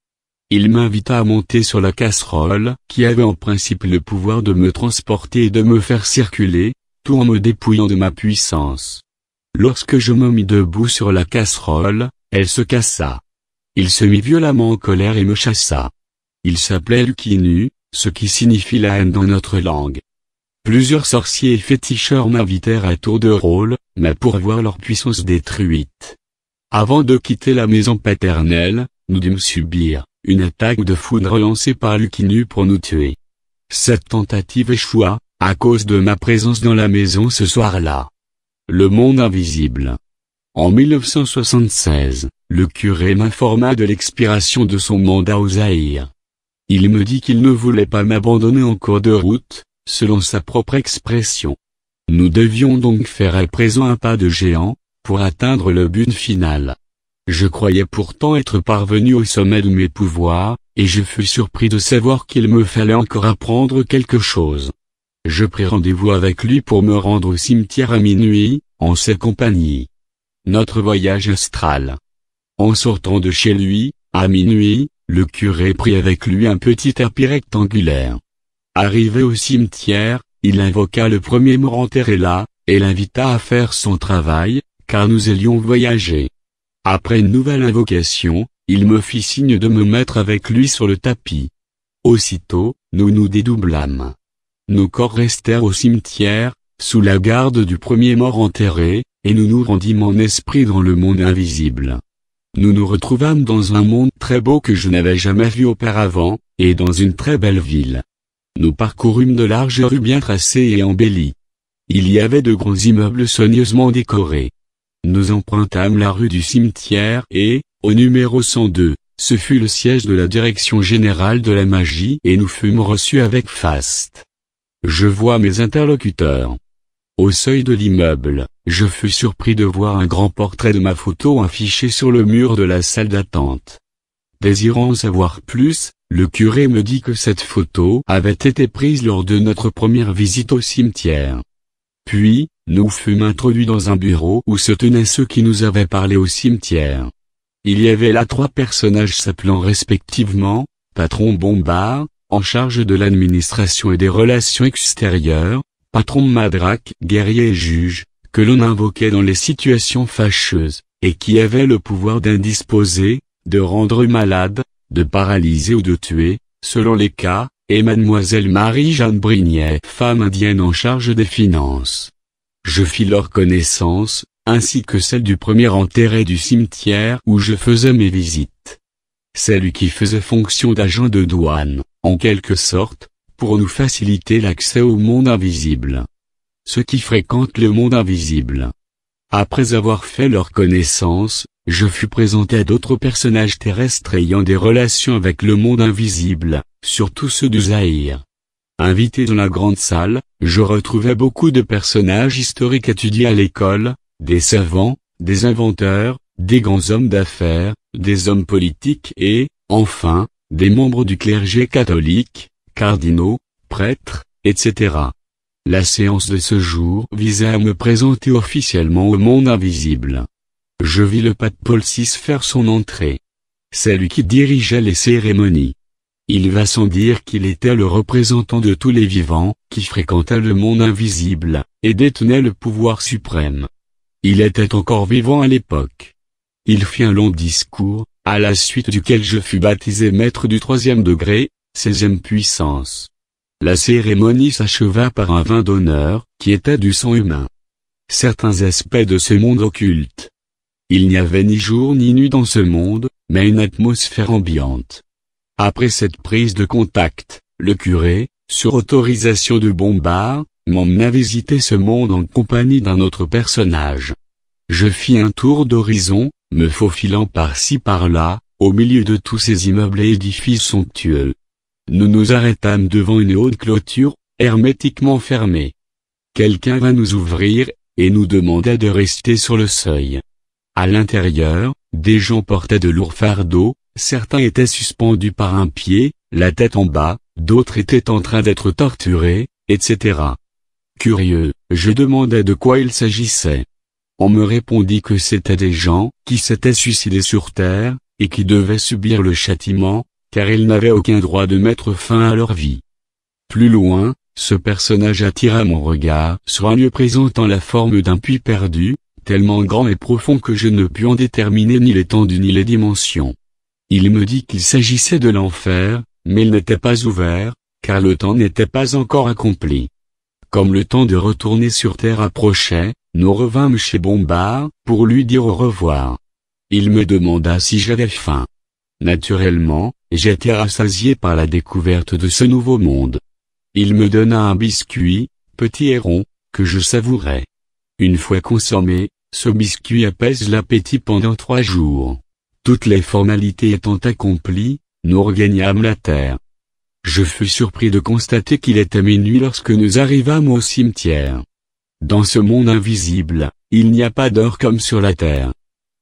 Il m'invita à monter sur la casserole, qui avait en principe le pouvoir de me transporter et de me faire circuler, tout en me dépouillant de ma puissance. Lorsque je me mis debout sur la casserole, elle se cassa. Il se mit violemment en colère et me chassa. Il s'appelait Lukinu, ce qui signifie la haine dans notre langue. Plusieurs sorciers et féticheurs m'invitèrent à tour de rôle, mais pour voir leur puissance détruite. Avant de quitter la maison paternelle, nous dûmes subir une attaque de foudre lancée par l'Ukinu pour nous tuer. Cette tentative échoua, à cause de ma présence dans la maison ce soir-là. Le monde invisible. En 1976, le curé m'informa de l'expiration de son mandat aux Zaïr. Il me dit qu'il ne voulait pas m'abandonner en cours de route, selon sa propre expression. Nous devions donc faire à présent un pas de géant, pour atteindre le but final. Je croyais pourtant être parvenu au sommet de mes pouvoirs, et je fus surpris de savoir qu'il me fallait encore apprendre quelque chose. Je pris rendez-vous avec lui pour me rendre au cimetière à minuit, en sa compagnie. Notre voyage astral. En sortant de chez lui, à minuit, le curé prit avec lui un petit tapis rectangulaire. Arrivé au cimetière, il invoqua le premier mort enterré là, et l'invita à faire son travail, car nous allions voyager. Après une nouvelle invocation, il me fit signe de me mettre avec lui sur le tapis. Aussitôt, nous nous dédoublâmes. Nos corps restèrent au cimetière, sous la garde du premier mort enterré, et nous nous rendîmes en esprit dans le monde invisible. Nous nous retrouvâmes dans un monde très beau que je n'avais jamais vu auparavant, et dans une très belle ville. Nous parcourûmes de larges rues bien tracées et embellies. Il y avait de grands immeubles soigneusement décorés. Nous empruntâmes la rue du cimetière et, au numéro 102, ce fut le siège de la Direction Générale de la Magie et nous fûmes reçus avec faste. Je vois mes interlocuteurs. Au seuil de l'immeuble, je fus surpris de voir un grand portrait de ma photo affiché sur le mur de la salle d'attente. Désirant en savoir plus, le curé me dit que cette photo avait été prise lors de notre première visite au cimetière. Puis, nous fûmes introduits dans un bureau où se tenaient ceux qui nous avaient parlé au cimetière. Il y avait là trois personnages s'appelant respectivement, patron Bombard, en charge de l'administration et des relations extérieures, patron Madraque, guerrier et juge, que l'on invoquait dans les situations fâcheuses, et qui avait le pouvoir d'indisposer, de rendre malade, de paralyser ou de tuer, selon les cas, et mademoiselle Marie-Jeanne Brignet, femme indienne en charge des finances. Je fis leur connaissance, ainsi que celle du premier enterré du cimetière où je faisais mes visites. Celle qui faisait fonction d'agent de douane, en quelque sorte, pour nous faciliter l'accès au monde invisible. Ceux qui fréquentent le monde invisible. Après avoir fait leur connaissance, je fus présenté à d'autres personnages terrestres ayant des relations avec le monde invisible, surtout ceux du Zahir. Invité dans la grande salle, je retrouvais beaucoup de personnages historiques étudiés à l'école, des savants, des inventeurs, des grands hommes d'affaires, des hommes politiques et, enfin, des membres du clergé catholique, cardinaux, prêtres, etc. La séance de ce jour visait à me présenter officiellement au monde invisible je vis le pape Paul VI faire son entrée. C'est lui qui dirigeait les cérémonies. Il va sans dire qu'il était le représentant de tous les vivants, qui fréquentaient le monde invisible, et détenait le pouvoir suprême. Il était encore vivant à l'époque. Il fit un long discours, à la suite duquel je fus baptisé maître du troisième degré, 16 puissance. La cérémonie s'acheva par un vin d'honneur, qui était du sang humain. Certains aspects de ce monde occulte, il n'y avait ni jour ni nuit dans ce monde, mais une atmosphère ambiante. Après cette prise de contact, le curé, sur autorisation de Bombard, m'emmena visiter ce monde en compagnie d'un autre personnage. Je fis un tour d'horizon, me faufilant par-ci par-là, au milieu de tous ces immeubles et édifices somptueux. Nous nous arrêtâmes devant une haute clôture, hermétiquement fermée. Quelqu'un vint nous ouvrir, et nous demanda de rester sur le seuil. À l'intérieur, des gens portaient de lourds fardeaux, certains étaient suspendus par un pied, la tête en bas, d'autres étaient en train d'être torturés, etc. Curieux, je demandais de quoi il s'agissait. On me répondit que c'était des gens qui s'étaient suicidés sur Terre, et qui devaient subir le châtiment, car ils n'avaient aucun droit de mettre fin à leur vie. Plus loin, ce personnage attira mon regard sur un lieu présentant la forme d'un puits perdu, tellement grand et profond que je ne pus en déterminer ni l'étendue ni les dimensions. Il me dit qu'il s'agissait de l'enfer, mais il n'était pas ouvert, car le temps n'était pas encore accompli. Comme le temps de retourner sur terre approchait, nous revînmes chez Bombard, pour lui dire au revoir. Il me demanda si j'avais faim. Naturellement, j'étais rassasié par la découverte de ce nouveau monde. Il me donna un biscuit, petit et rond, que je savourais. Une fois consommé, ce biscuit apaise l'appétit pendant trois jours. Toutes les formalités étant accomplies, nous regagnâmes la terre. Je fus surpris de constater qu'il était minuit lorsque nous arrivâmes au cimetière. Dans ce monde invisible, il n'y a pas d'heure comme sur la terre.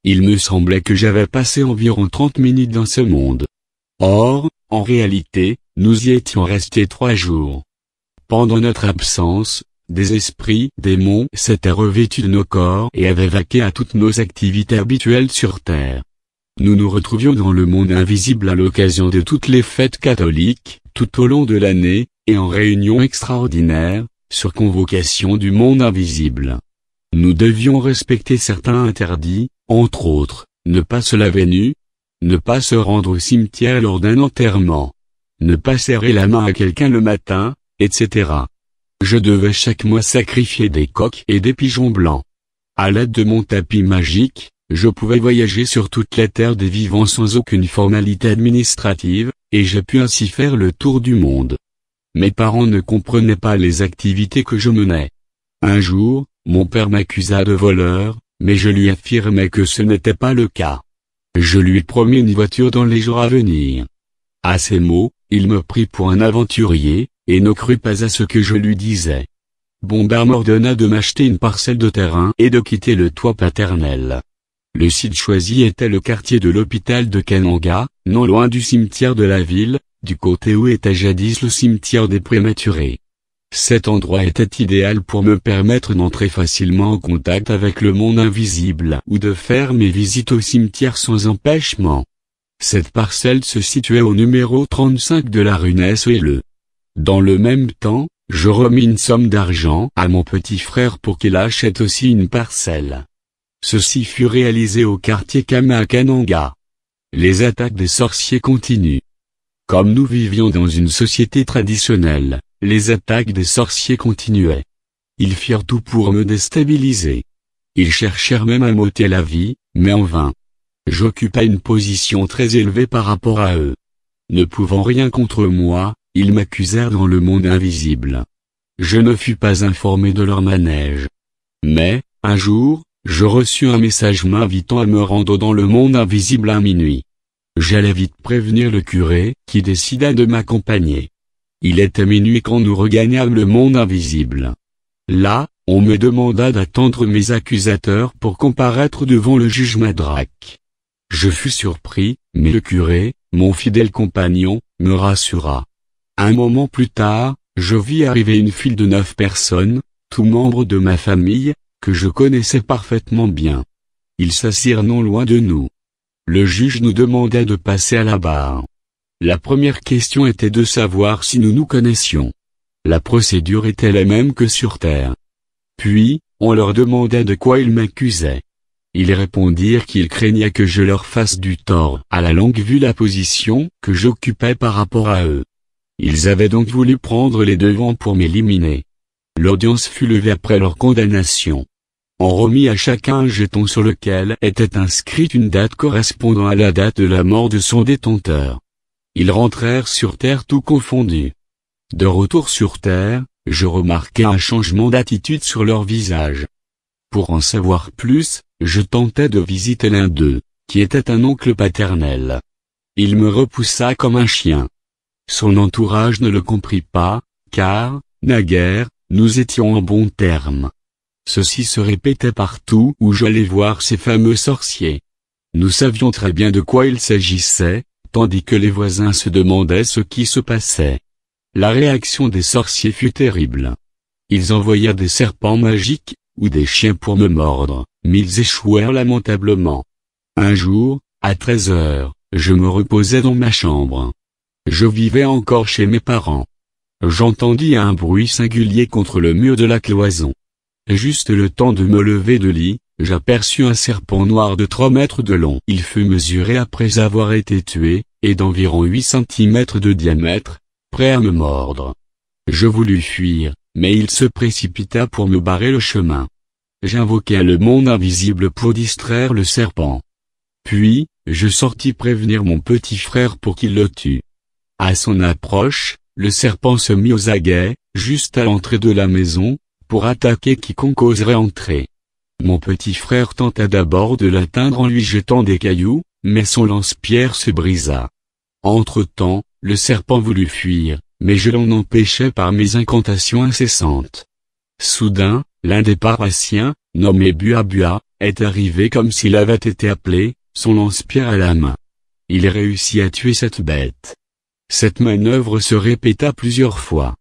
Il me semblait que j'avais passé environ 30 minutes dans ce monde. Or, en réalité, nous y étions restés trois jours. Pendant notre absence, des esprits, démons s'étaient revêtus de nos corps et avaient vaqué à toutes nos activités habituelles sur Terre. Nous nous retrouvions dans le monde invisible à l'occasion de toutes les fêtes catholiques, tout au long de l'année, et en réunion extraordinaire, sur convocation du monde invisible. Nous devions respecter certains interdits, entre autres, ne pas se laver nu, ne pas se rendre au cimetière lors d'un enterrement, ne pas serrer la main à quelqu'un le matin, etc. Je devais chaque mois sacrifier des coqs et des pigeons blancs. À l'aide de mon tapis magique, je pouvais voyager sur toute la terre des vivants sans aucune formalité administrative, et j'ai pu ainsi faire le tour du monde. Mes parents ne comprenaient pas les activités que je menais. Un jour, mon père m'accusa de voleur, mais je lui affirmais que ce n'était pas le cas. Je lui promis une voiture dans les jours à venir. À ces mots, il me prit pour un aventurier, et ne crut pas à ce que je lui disais. Bombard ben m'ordonna de m'acheter une parcelle de terrain et de quitter le toit paternel. Le site choisi était le quartier de l'hôpital de Kananga, non loin du cimetière de la ville, du côté où était jadis le cimetière des prématurés. Cet endroit était idéal pour me permettre d'entrer facilement en contact avec le monde invisible ou de faire mes visites au cimetière sans empêchement. Cette parcelle se situait au numéro 35 de la rue Nesse et le dans le même temps, je remis une somme d'argent à mon petit frère pour qu'il achète aussi une parcelle. Ceci fut réalisé au quartier Kamakananga. Les attaques des sorciers continuent. Comme nous vivions dans une société traditionnelle, les attaques des sorciers continuaient. Ils firent tout pour me déstabiliser. Ils cherchèrent même à m'ôter la vie, mais en vain. J'occupais une position très élevée par rapport à eux. Ne pouvant rien contre moi, ils m'accusèrent dans le monde invisible. Je ne fus pas informé de leur manège. Mais, un jour, je reçus un message m'invitant à me rendre dans le monde invisible à minuit. J'allais vite prévenir le curé, qui décida de m'accompagner. Il était minuit quand nous regagnâmes le monde invisible. Là, on me demanda d'attendre mes accusateurs pour comparaître devant le juge Madrak. Je fus surpris, mais le curé, mon fidèle compagnon, me rassura. Un moment plus tard, je vis arriver une file de neuf personnes, tous membres de ma famille, que je connaissais parfaitement bien. Ils s'assirent non loin de nous. Le juge nous demanda de passer à la barre. La première question était de savoir si nous nous connaissions. La procédure était la même que sur Terre. Puis, on leur demanda de quoi ils m'accusaient. Ils répondirent qu'ils craignaient que je leur fasse du tort à la longue vu la position que j'occupais par rapport à eux. Ils avaient donc voulu prendre les devants pour m'éliminer. L'audience fut levée après leur condamnation. On remit à chacun un jeton sur lequel était inscrite une date correspondant à la date de la mort de son détenteur. Ils rentrèrent sur Terre tout confondus. De retour sur Terre, je remarquai un changement d'attitude sur leur visage. Pour en savoir plus, je tentai de visiter l'un d'eux, qui était un oncle paternel. Il me repoussa comme un chien. Son entourage ne le comprit pas, car, naguère, nous étions en bons termes. Ceci se répétait partout où j'allais voir ces fameux sorciers. Nous savions très bien de quoi il s'agissait, tandis que les voisins se demandaient ce qui se passait. La réaction des sorciers fut terrible. Ils envoyèrent des serpents magiques, ou des chiens pour me mordre, mais ils échouèrent lamentablement. Un jour, à 13 heures, je me reposais dans ma chambre. Je vivais encore chez mes parents. J'entendis un bruit singulier contre le mur de la cloison. Juste le temps de me lever de lit, j'aperçus un serpent noir de trois mètres de long. Il fut mesuré après avoir été tué, et d'environ 8 cm de diamètre, prêt à me mordre. Je voulus fuir, mais il se précipita pour me barrer le chemin. J'invoquai le monde invisible pour distraire le serpent. Puis, je sortis prévenir mon petit frère pour qu'il le tue. À son approche, le serpent se mit aux aguets, juste à l'entrée de la maison, pour attaquer quiconque oserait entrer. Mon petit frère tenta d'abord de l'atteindre en lui jetant des cailloux, mais son lance-pierre se brisa. Entre-temps, le serpent voulut fuir, mais je l'en empêchai par mes incantations incessantes. Soudain, l'un des parassiens, nommé Buabua, est arrivé comme s'il avait été appelé, son lance-pierre à la main. Il réussit à tuer cette bête. Cette manœuvre se répéta plusieurs fois.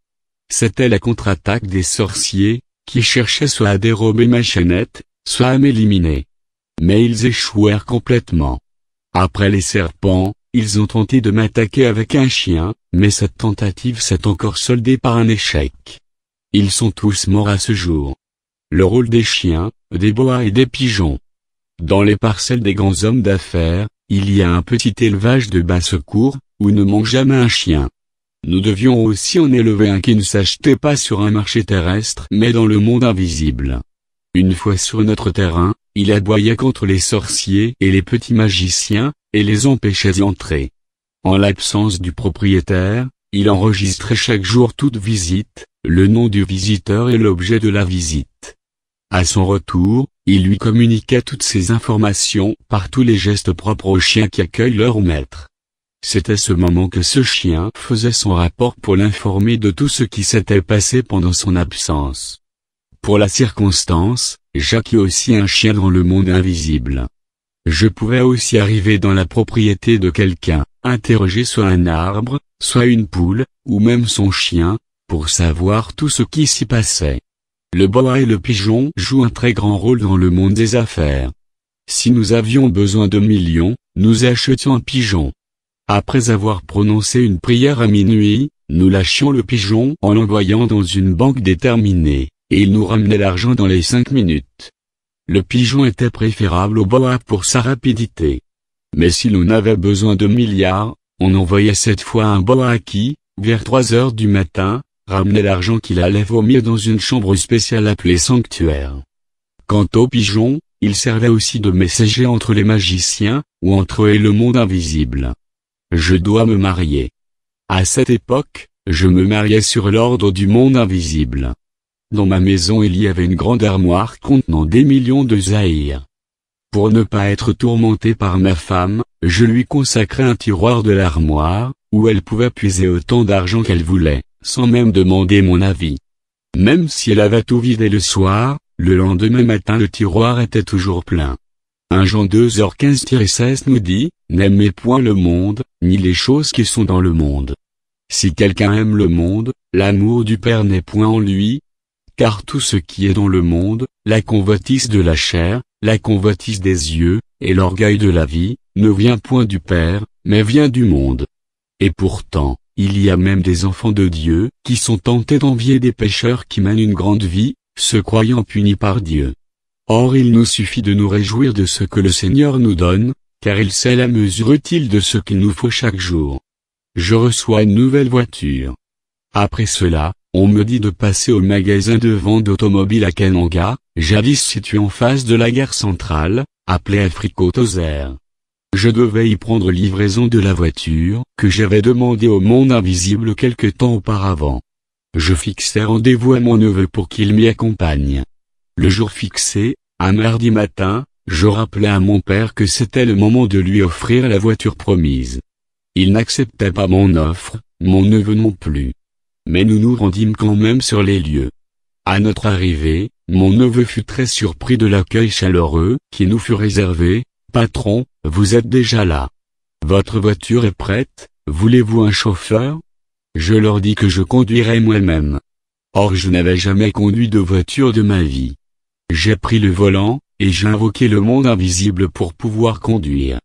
C'était la contre-attaque des sorciers, qui cherchaient soit à dérober ma chaînette, soit à m'éliminer. Mais ils échouèrent complètement. Après les serpents, ils ont tenté de m'attaquer avec un chien, mais cette tentative s'est encore soldée par un échec. Ils sont tous morts à ce jour. Le rôle des chiens, des boas et des pigeons. Dans les parcelles des grands hommes d'affaires, il y a un petit élevage de bas secours, ou ne manque jamais un chien. Nous devions aussi en élever un qui ne s'achetait pas sur un marché terrestre mais dans le monde invisible. Une fois sur notre terrain, il aboyait contre les sorciers et les petits magiciens, et les empêchait d'y entrer. En l'absence du propriétaire, il enregistrait chaque jour toute visite, le nom du visiteur et l'objet de la visite. À son retour, il lui communiquait toutes ces informations par tous les gestes propres aux chiens qui accueillent leur maître. C'est à ce moment que ce chien faisait son rapport pour l'informer de tout ce qui s'était passé pendant son absence. Pour la circonstance, Jacques aussi un chien dans le monde invisible. Je pouvais aussi arriver dans la propriété de quelqu'un, interroger soit un arbre, soit une poule, ou même son chien, pour savoir tout ce qui s'y passait. Le boa et le pigeon jouent un très grand rôle dans le monde des affaires. Si nous avions besoin de millions, nous achetions un pigeon. Après avoir prononcé une prière à minuit, nous lâchions le pigeon en l'envoyant dans une banque déterminée, et il nous ramenait l'argent dans les cinq minutes. Le pigeon était préférable au boa pour sa rapidité. Mais si l'on avait besoin de milliards, on envoyait cette fois un boa qui, vers 3 heures du matin, ramenait l'argent qu'il allait vomir dans une chambre spéciale appelée sanctuaire. Quant au pigeon, il servait aussi de messager entre les magiciens, ou entre eux et le monde invisible. Je dois me marier. À cette époque, je me mariais sur l'ordre du monde invisible. Dans ma maison il y avait une grande armoire contenant des millions de zaïres Pour ne pas être tourmenté par ma femme, je lui consacrais un tiroir de l'armoire, où elle pouvait puiser autant d'argent qu'elle voulait, sans même demander mon avis. Même si elle avait tout vidé le soir, le lendemain matin le tiroir était toujours plein. Un Jean 2h15-16 nous dit, N'aimez point le monde, ni les choses qui sont dans le monde. Si quelqu'un aime le monde, l'amour du Père n'est point en lui, car tout ce qui est dans le monde, la convoitise de la chair, la convoitise des yeux, et l'orgueil de la vie, ne vient point du Père, mais vient du monde. Et pourtant, il y a même des enfants de Dieu, qui sont tentés d'envier des pécheurs qui mènent une grande vie, se croyant punis par Dieu. Or il nous suffit de nous réjouir de ce que le Seigneur nous donne, car il sait la mesure utile de ce qu'il nous faut chaque jour. Je reçois une nouvelle voiture. Après cela, on me dit de passer au magasin de vente d'automobiles à Kananga, jadis situé en face de la gare centrale, appelé Tozer. Je devais y prendre livraison de la voiture que j'avais demandée au monde invisible quelque temps auparavant. Je fixais rendez-vous à mon neveu pour qu'il m'y accompagne. Le jour fixé, un mardi matin, je rappelai à mon père que c'était le moment de lui offrir la voiture promise. Il n'accepta pas mon offre, mon neveu non plus. Mais nous nous rendîmes quand même sur les lieux. À notre arrivée, mon neveu fut très surpris de l'accueil chaleureux qui nous fut réservé. Patron, vous êtes déjà là. Votre voiture est prête, voulez-vous un chauffeur Je leur dis que je conduirai moi-même. Or je n'avais jamais conduit de voiture de ma vie. J'ai pris le volant, et j'invoquais le monde invisible pour pouvoir conduire.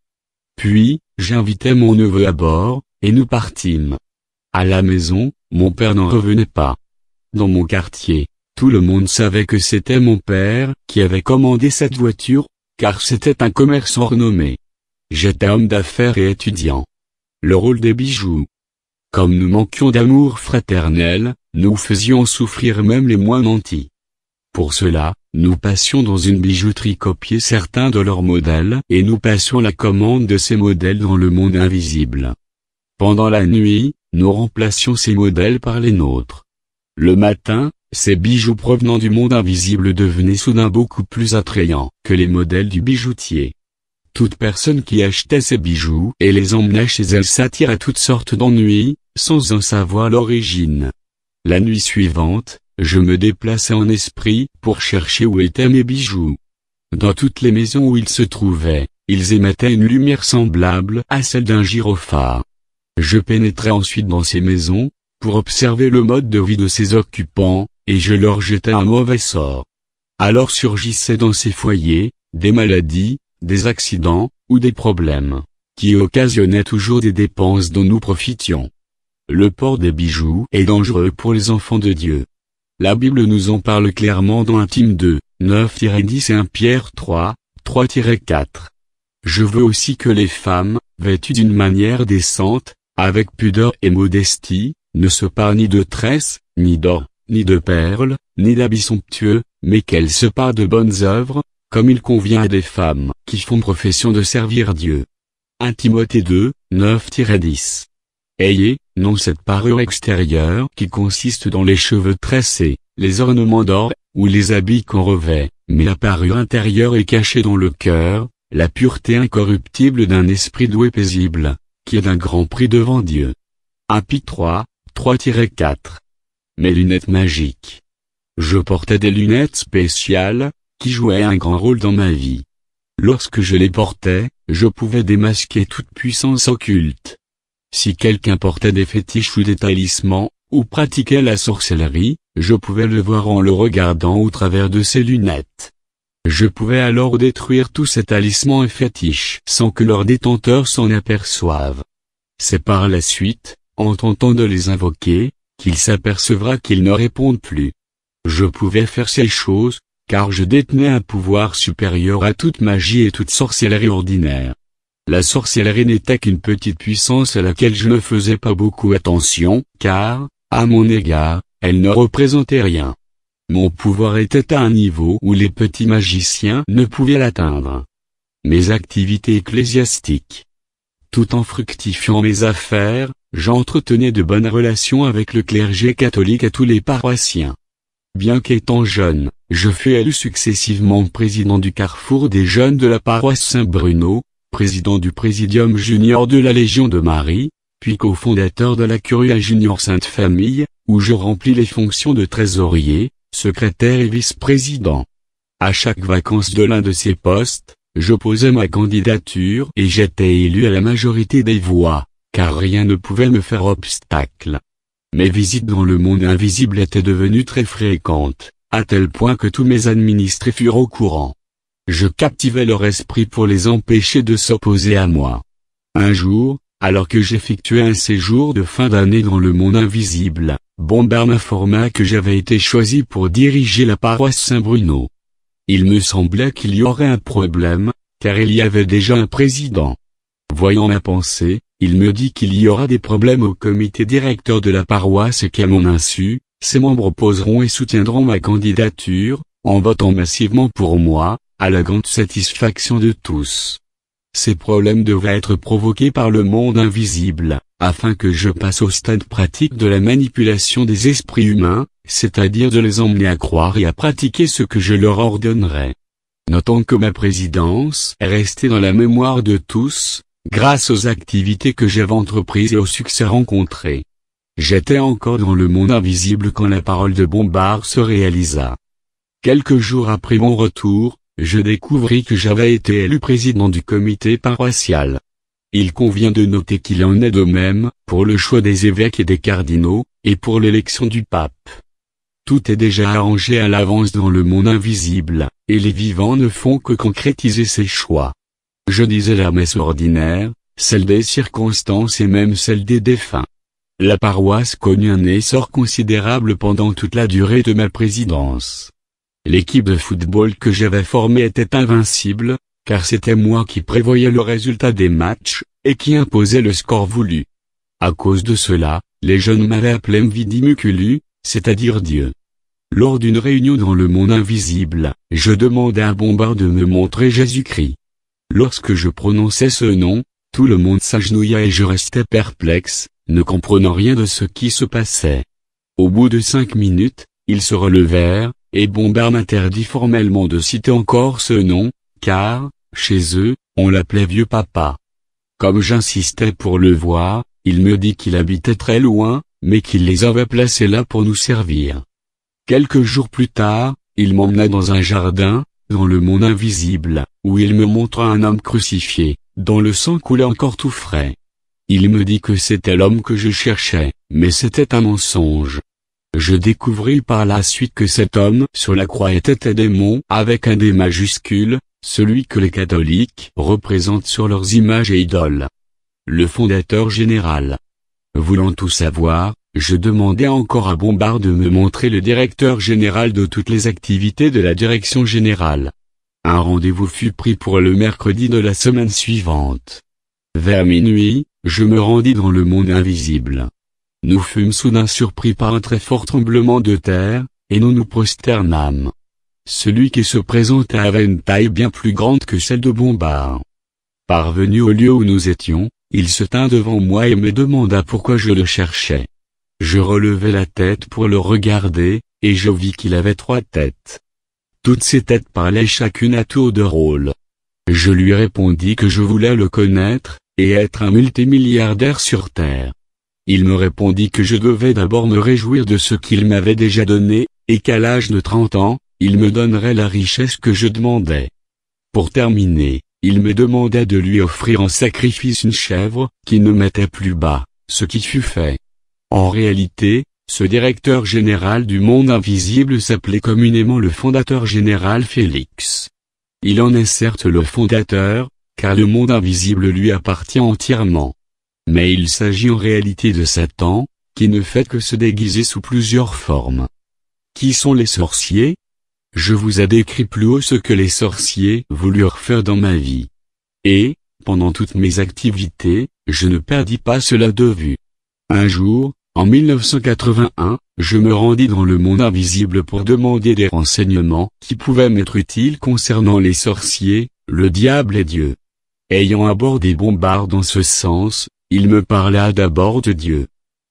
Puis, j'invitai mon neveu à bord, et nous partîmes. À la maison, mon père n'en revenait pas. Dans mon quartier, tout le monde savait que c'était mon père qui avait commandé cette voiture, car c'était un commerçant renommé. J'étais homme d'affaires et étudiant. Le rôle des bijoux. Comme nous manquions d'amour fraternel, nous faisions souffrir même les moins nantis. Pour cela, nous passions dans une bijouterie copier certains de leurs modèles et nous passions la commande de ces modèles dans le monde invisible. Pendant la nuit, nous remplacions ces modèles par les nôtres. Le matin, ces bijoux provenant du monde invisible devenaient soudain beaucoup plus attrayants que les modèles du bijoutier. Toute personne qui achetait ces bijoux et les emmenait chez elle s'attirait à toutes sortes d'ennuis, sans en savoir l'origine. La nuit suivante, je me déplaçais en esprit, pour chercher où étaient mes bijoux. Dans toutes les maisons où ils se trouvaient, ils émettaient une lumière semblable à celle d'un gyrophare. Je pénétrais ensuite dans ces maisons, pour observer le mode de vie de ses occupants, et je leur jetais un mauvais sort. Alors surgissaient dans ces foyers, des maladies, des accidents, ou des problèmes, qui occasionnaient toujours des dépenses dont nous profitions. Le port des bijoux est dangereux pour les enfants de Dieu. La Bible nous en parle clairement dans Intime 2, 9-10 et 1 Pierre 3, 3-4. Je veux aussi que les femmes, vêtues d'une manière décente, avec pudeur et modestie, ne se parlent ni de tresses, ni d'or, ni de perles, ni d'habits somptueux, mais qu'elles se parent de bonnes œuvres, comme il convient à des femmes qui font profession de servir Dieu. 1 Timothée 2, 9-10 Ayez, non cette parure extérieure qui consiste dans les cheveux tressés, les ornements d'or, ou les habits qu'on revêt, mais la parure intérieure est cachée dans le cœur, la pureté incorruptible d'un esprit doué paisible, qui est d'un grand prix devant Dieu. Happy 3, 3-4 Mes lunettes magiques. Je portais des lunettes spéciales, qui jouaient un grand rôle dans ma vie. Lorsque je les portais, je pouvais démasquer toute puissance occulte. Si quelqu'un portait des fétiches ou des talismans, ou pratiquait la sorcellerie, je pouvais le voir en le regardant au travers de ses lunettes. Je pouvais alors détruire tous ces talismans et fétiches sans que leurs détenteurs s'en aperçoivent. C'est par la suite, en tentant de les invoquer, qu'il s'apercevra qu'ils ne répondent plus. Je pouvais faire ces choses, car je détenais un pouvoir supérieur à toute magie et toute sorcellerie ordinaire. La sorcellerie n'était qu'une petite puissance à laquelle je ne faisais pas beaucoup attention, car, à mon égard, elle ne représentait rien. Mon pouvoir était à un niveau où les petits magiciens ne pouvaient l'atteindre. Mes activités ecclésiastiques. Tout en fructifiant mes affaires, j'entretenais de bonnes relations avec le clergé catholique et tous les paroissiens. Bien qu'étant jeune, je fus élu successivement président du carrefour des jeunes de la paroisse Saint-Bruno, président du Présidium Junior de la Légion de Marie, puis cofondateur de la Curia Junior Sainte Famille, où je remplis les fonctions de trésorier, secrétaire et vice-président. À chaque vacance de l'un de ces postes, je posais ma candidature et j'étais élu à la majorité des voix, car rien ne pouvait me faire obstacle. Mes visites dans le monde invisible étaient devenues très fréquentes, à tel point que tous mes administrés furent au courant. Je captivais leur esprit pour les empêcher de s'opposer à moi. Un jour, alors que j'effectuais un séjour de fin d'année dans le monde invisible, Bombard m'informa que j'avais été choisi pour diriger la paroisse Saint-Bruno. Il me semblait qu'il y aurait un problème, car il y avait déjà un président. Voyant ma pensée, il me dit qu'il y aura des problèmes au comité directeur de la paroisse et qu'à mon insu, ses membres poseront et soutiendront ma candidature, en votant massivement pour moi, à la grande satisfaction de tous. Ces problèmes devaient être provoqués par le monde invisible, afin que je passe au stade pratique de la manipulation des esprits humains, c'est-à-dire de les emmener à croire et à pratiquer ce que je leur ordonnerais. Notons que ma présidence est restée dans la mémoire de tous, grâce aux activités que j'avais entreprises et aux succès rencontrés. J'étais encore dans le monde invisible quand la parole de Bombard se réalisa. Quelques jours après mon retour, je découvris que j'avais été élu président du comité paroissial. Il convient de noter qu'il en est de même, pour le choix des évêques et des cardinaux, et pour l'élection du pape. Tout est déjà arrangé à l'avance dans le monde invisible, et les vivants ne font que concrétiser ces choix. Je disais la messe ordinaire, celle des circonstances et même celle des défunts. La paroisse connut un essor considérable pendant toute la durée de ma présidence. L'équipe de football que j'avais formée était invincible, car c'était moi qui prévoyais le résultat des matchs, et qui imposais le score voulu. À cause de cela, les jeunes m'avaient appelé Mvidimuculu, c'est-à-dire Dieu. Lors d'une réunion dans le monde invisible, je demandais à Bombard de me montrer Jésus-Christ. Lorsque je prononçais ce nom, tout le monde s'agenouilla et je restais perplexe, ne comprenant rien de ce qui se passait. Au bout de cinq minutes, ils se relevèrent, et Bombard m'interdit formellement de citer encore ce nom, car, chez eux, on l'appelait vieux papa. Comme j'insistais pour le voir, il me dit qu'il habitait très loin, mais qu'il les avait placés là pour nous servir. Quelques jours plus tard, il m'emmena dans un jardin, dans le monde invisible, où il me montra un homme crucifié, dont le sang coulait encore tout frais. Il me dit que c'était l'homme que je cherchais, mais c'était un mensonge, je découvris par la suite que cet homme sur la croix était un démon avec un D majuscule, celui que les catholiques représentent sur leurs images et idoles. Le fondateur général. Voulant tout savoir, je demandais encore à Bombard de me montrer le directeur général de toutes les activités de la direction générale. Un rendez-vous fut pris pour le mercredi de la semaine suivante. Vers minuit, je me rendis dans le monde invisible. Nous fûmes soudain surpris par un très fort tremblement de terre, et nous nous prosternâmes. Celui qui se présenta avait une taille bien plus grande que celle de Bombard. Parvenu au lieu où nous étions, il se tint devant moi et me demanda pourquoi je le cherchais. Je relevai la tête pour le regarder, et je vis qu'il avait trois têtes. Toutes ces têtes parlaient chacune à tour de rôle. Je lui répondis que je voulais le connaître, et être un multimilliardaire sur Terre. Il me répondit que je devais d'abord me réjouir de ce qu'il m'avait déjà donné, et qu'à l'âge de trente ans, il me donnerait la richesse que je demandais. Pour terminer, il me demanda de lui offrir en sacrifice une chèvre, qui ne m'était plus bas, ce qui fut fait. En réalité, ce directeur général du monde invisible s'appelait communément le fondateur général Félix. Il en est certes le fondateur, car le monde invisible lui appartient entièrement. Mais il s'agit en réalité de Satan, qui ne fait que se déguiser sous plusieurs formes. Qui sont les sorciers Je vous ai décrit plus haut ce que les sorciers voulurent faire dans ma vie. Et, pendant toutes mes activités, je ne perdis pas cela de vue. Un jour, en 1981, je me rendis dans le monde invisible pour demander des renseignements qui pouvaient m'être utiles concernant les sorciers, le diable et Dieu. Ayant abordé Bombard dans ce sens, il me parla d'abord de Dieu.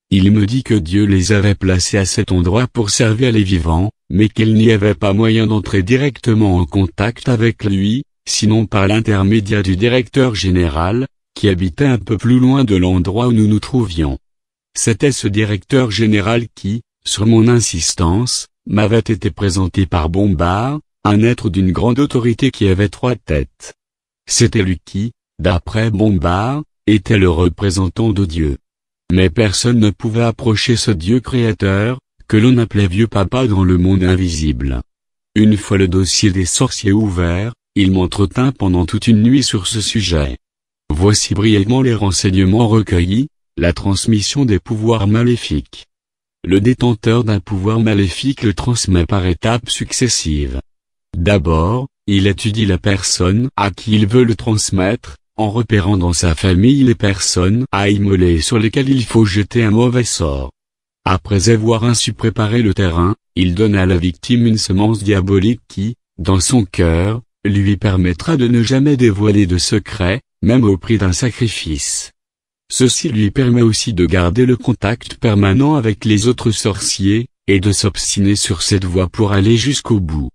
Il me dit que Dieu les avait placés à cet endroit pour servir les vivants, mais qu'il n'y avait pas moyen d'entrer directement en contact avec lui, sinon par l'intermédiaire du directeur général, qui habitait un peu plus loin de l'endroit où nous nous trouvions. C'était ce directeur général qui, sur mon insistance, m'avait été présenté par Bombard, un être d'une grande autorité qui avait trois têtes. C'était lui qui, d'après Bombard, était le représentant de Dieu. Mais personne ne pouvait approcher ce Dieu créateur, que l'on appelait vieux papa dans le monde invisible. Une fois le dossier des sorciers ouvert, il m'entretint pendant toute une nuit sur ce sujet. Voici brièvement les renseignements recueillis, la transmission des pouvoirs maléfiques. Le détenteur d'un pouvoir maléfique le transmet par étapes successives. D'abord, il étudie la personne à qui il veut le transmettre, en repérant dans sa famille les personnes à immoler sur lesquelles il faut jeter un mauvais sort. Après avoir ainsi préparé le terrain, il donne à la victime une semence diabolique qui, dans son cœur, lui permettra de ne jamais dévoiler de secret, même au prix d'un sacrifice. Ceci lui permet aussi de garder le contact permanent avec les autres sorciers, et de s'obstiner sur cette voie pour aller jusqu'au bout.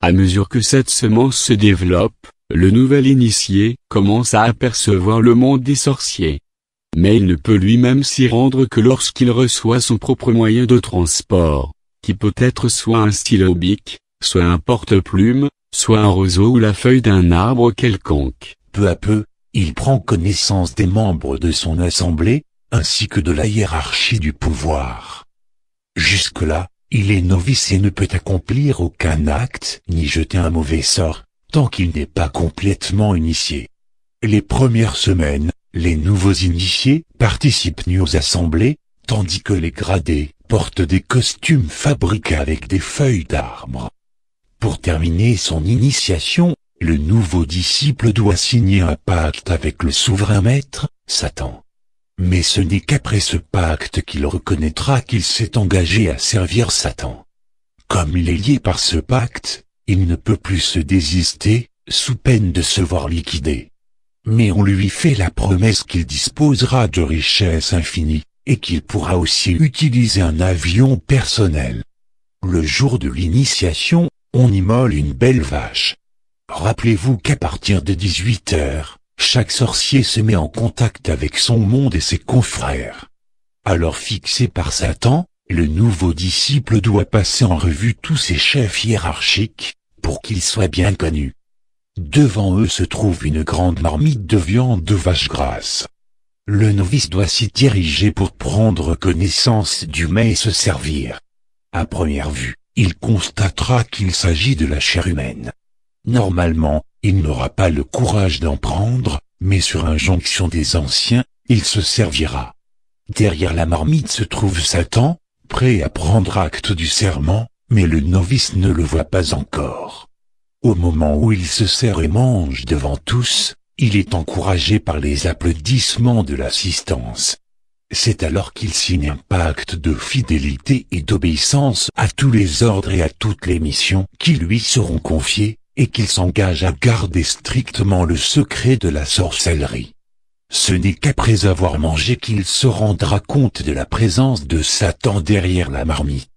À mesure que cette semence se développe, le nouvel initié commence à apercevoir le monde des sorciers. Mais il ne peut lui-même s'y rendre que lorsqu'il reçoit son propre moyen de transport, qui peut être soit un stylo bic, soit un porte-plume, soit un roseau ou la feuille d'un arbre quelconque. Peu à peu, il prend connaissance des membres de son assemblée, ainsi que de la hiérarchie du pouvoir. Jusque-là, il est novice et ne peut accomplir aucun acte, ni jeter un mauvais sort, tant qu'il n'est pas complètement initié. Les premières semaines, les nouveaux initiés participent nus aux assemblées, tandis que les gradés portent des costumes fabriqués avec des feuilles d'arbre. Pour terminer son initiation, le nouveau disciple doit signer un pacte avec le souverain maître, Satan. Mais ce n'est qu'après ce pacte qu'il reconnaîtra qu'il s'est engagé à servir Satan. Comme il est lié par ce pacte, il ne peut plus se désister, sous peine de se voir liquidé. Mais on lui fait la promesse qu'il disposera de richesses infinies, et qu'il pourra aussi utiliser un avion personnel. Le jour de l'initiation, on immole une belle vache. Rappelez-vous qu'à partir de 18 heures, chaque sorcier se met en contact avec son monde et ses confrères. Alors fixé par Satan, le nouveau disciple doit passer en revue tous ses chefs hiérarchiques, pour qu'ils soient bien connus. Devant eux se trouve une grande marmite de viande de vache grasse. Le novice doit s'y diriger pour prendre connaissance du mets et se servir. À première vue, il constatera qu'il s'agit de la chair humaine. Normalement, il n'aura pas le courage d'en prendre, mais sur injonction des anciens, il se servira. Derrière la marmite se trouve Satan, prêt à prendre acte du serment, mais le novice ne le voit pas encore. Au moment où il se sert et mange devant tous, il est encouragé par les applaudissements de l'assistance. C'est alors qu'il signe un pacte de fidélité et d'obéissance à tous les ordres et à toutes les missions qui lui seront confiées, et qu'il s'engage à garder strictement le secret de la sorcellerie. Ce n'est qu'après avoir mangé qu'il se rendra compte de la présence de Satan derrière la marmite.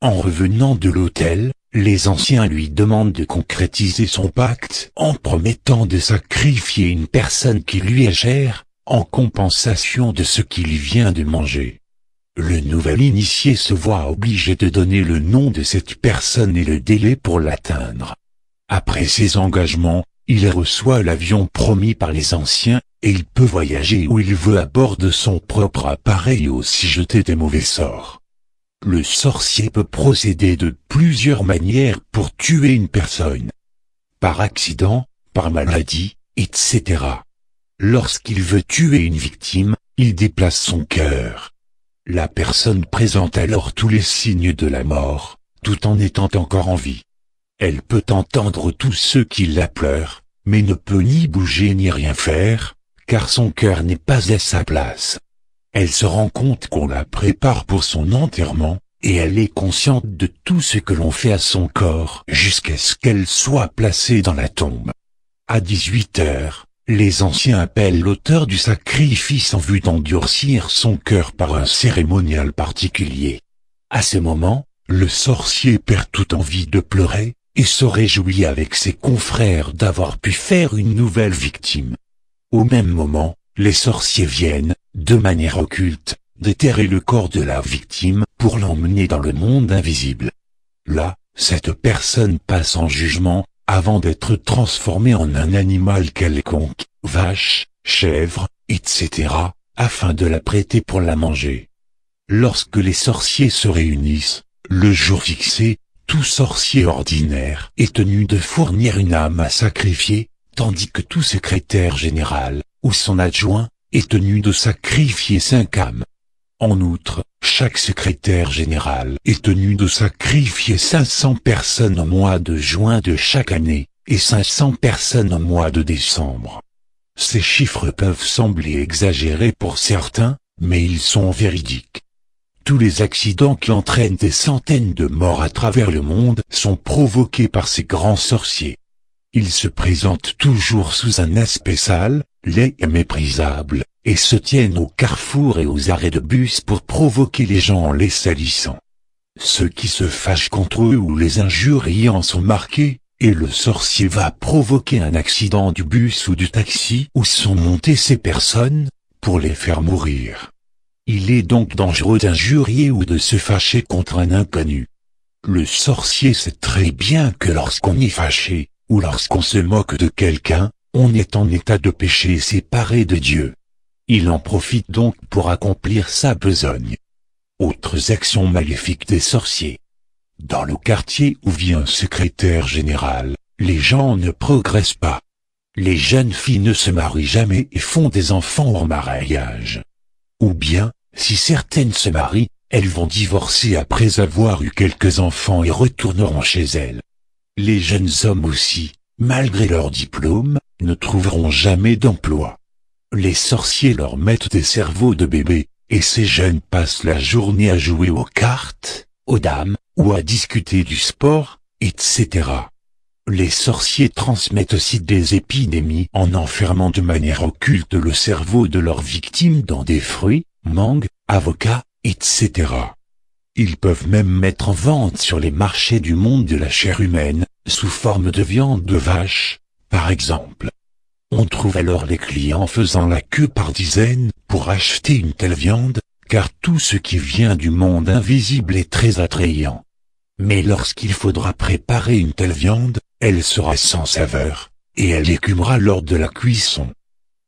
En revenant de l'hôtel, les anciens lui demandent de concrétiser son pacte en promettant de sacrifier une personne qui lui est chère, en compensation de ce qu'il vient de manger. Le nouvel initié se voit obligé de donner le nom de cette personne et le délai pour l'atteindre. Après ses engagements, il reçoit l'avion promis par les anciens, et il peut voyager où il veut à bord de son propre appareil ou aussi jeter des mauvais sorts. Le sorcier peut procéder de plusieurs manières pour tuer une personne. Par accident, par maladie, etc. Lorsqu'il veut tuer une victime, il déplace son cœur. La personne présente alors tous les signes de la mort, tout en étant encore en vie. Elle peut entendre tous ceux qui la pleurent, mais ne peut ni bouger ni rien faire, car son cœur n'est pas à sa place. Elle se rend compte qu'on la prépare pour son enterrement, et elle est consciente de tout ce que l'on fait à son corps jusqu'à ce qu'elle soit placée dans la tombe. À 18 heures, les anciens appellent l'auteur du sacrifice en vue d'endurcir son cœur par un cérémonial particulier. À ce moment, le sorcier perd toute envie de pleurer, et se réjouit avec ses confrères d'avoir pu faire une nouvelle victime. Au même moment, les sorciers viennent, de manière occulte, déterrer le corps de la victime pour l'emmener dans le monde invisible. Là, cette personne passe en jugement, avant d'être transformée en un animal quelconque, vache, chèvre, etc., afin de la prêter pour la manger. Lorsque les sorciers se réunissent, le jour fixé, tout sorcier ordinaire est tenu de fournir une âme à sacrifier, tandis que tout secrétaire général, ou son adjoint, est tenu de sacrifier cinq âmes. En outre, chaque secrétaire général est tenu de sacrifier 500 personnes au mois de juin de chaque année, et 500 personnes au mois de décembre. Ces chiffres peuvent sembler exagérés pour certains, mais ils sont véridiques tous les accidents qui entraînent des centaines de morts à travers le monde sont provoqués par ces grands sorciers. Ils se présentent toujours sous un aspect sale, laid et méprisable, et se tiennent aux carrefours et aux arrêts de bus pour provoquer les gens en les salissant. Ceux qui se fâchent contre eux ou les injures en sont marqués, et le sorcier va provoquer un accident du bus ou du taxi où sont montées ces personnes, pour les faire mourir. Il est donc dangereux d'injurier ou de se fâcher contre un inconnu. Le sorcier sait très bien que lorsqu'on est fâché, ou lorsqu'on se moque de quelqu'un, on est en état de péché séparé de Dieu. Il en profite donc pour accomplir sa besogne. Autres actions maléfiques des sorciers. Dans le quartier où vit un secrétaire général, les gens ne progressent pas. Les jeunes filles ne se marient jamais et font des enfants en mariage. Ou bien, si certaines se marient, elles vont divorcer après avoir eu quelques enfants et retourneront chez elles. Les jeunes hommes aussi, malgré leur diplôme, ne trouveront jamais d'emploi. Les sorciers leur mettent des cerveaux de bébés, et ces jeunes passent la journée à jouer aux cartes, aux dames, ou à discuter du sport, etc. Les sorciers transmettent aussi des épidémies en enfermant de manière occulte le cerveau de leurs victimes dans des fruits, mangue, avocat, etc. Ils peuvent même mettre en vente sur les marchés du monde de la chair humaine, sous forme de viande de vache, par exemple. On trouve alors les clients faisant la queue par dizaines pour acheter une telle viande, car tout ce qui vient du monde invisible est très attrayant. Mais lorsqu'il faudra préparer une telle viande, elle sera sans saveur, et elle écumera lors de la cuisson.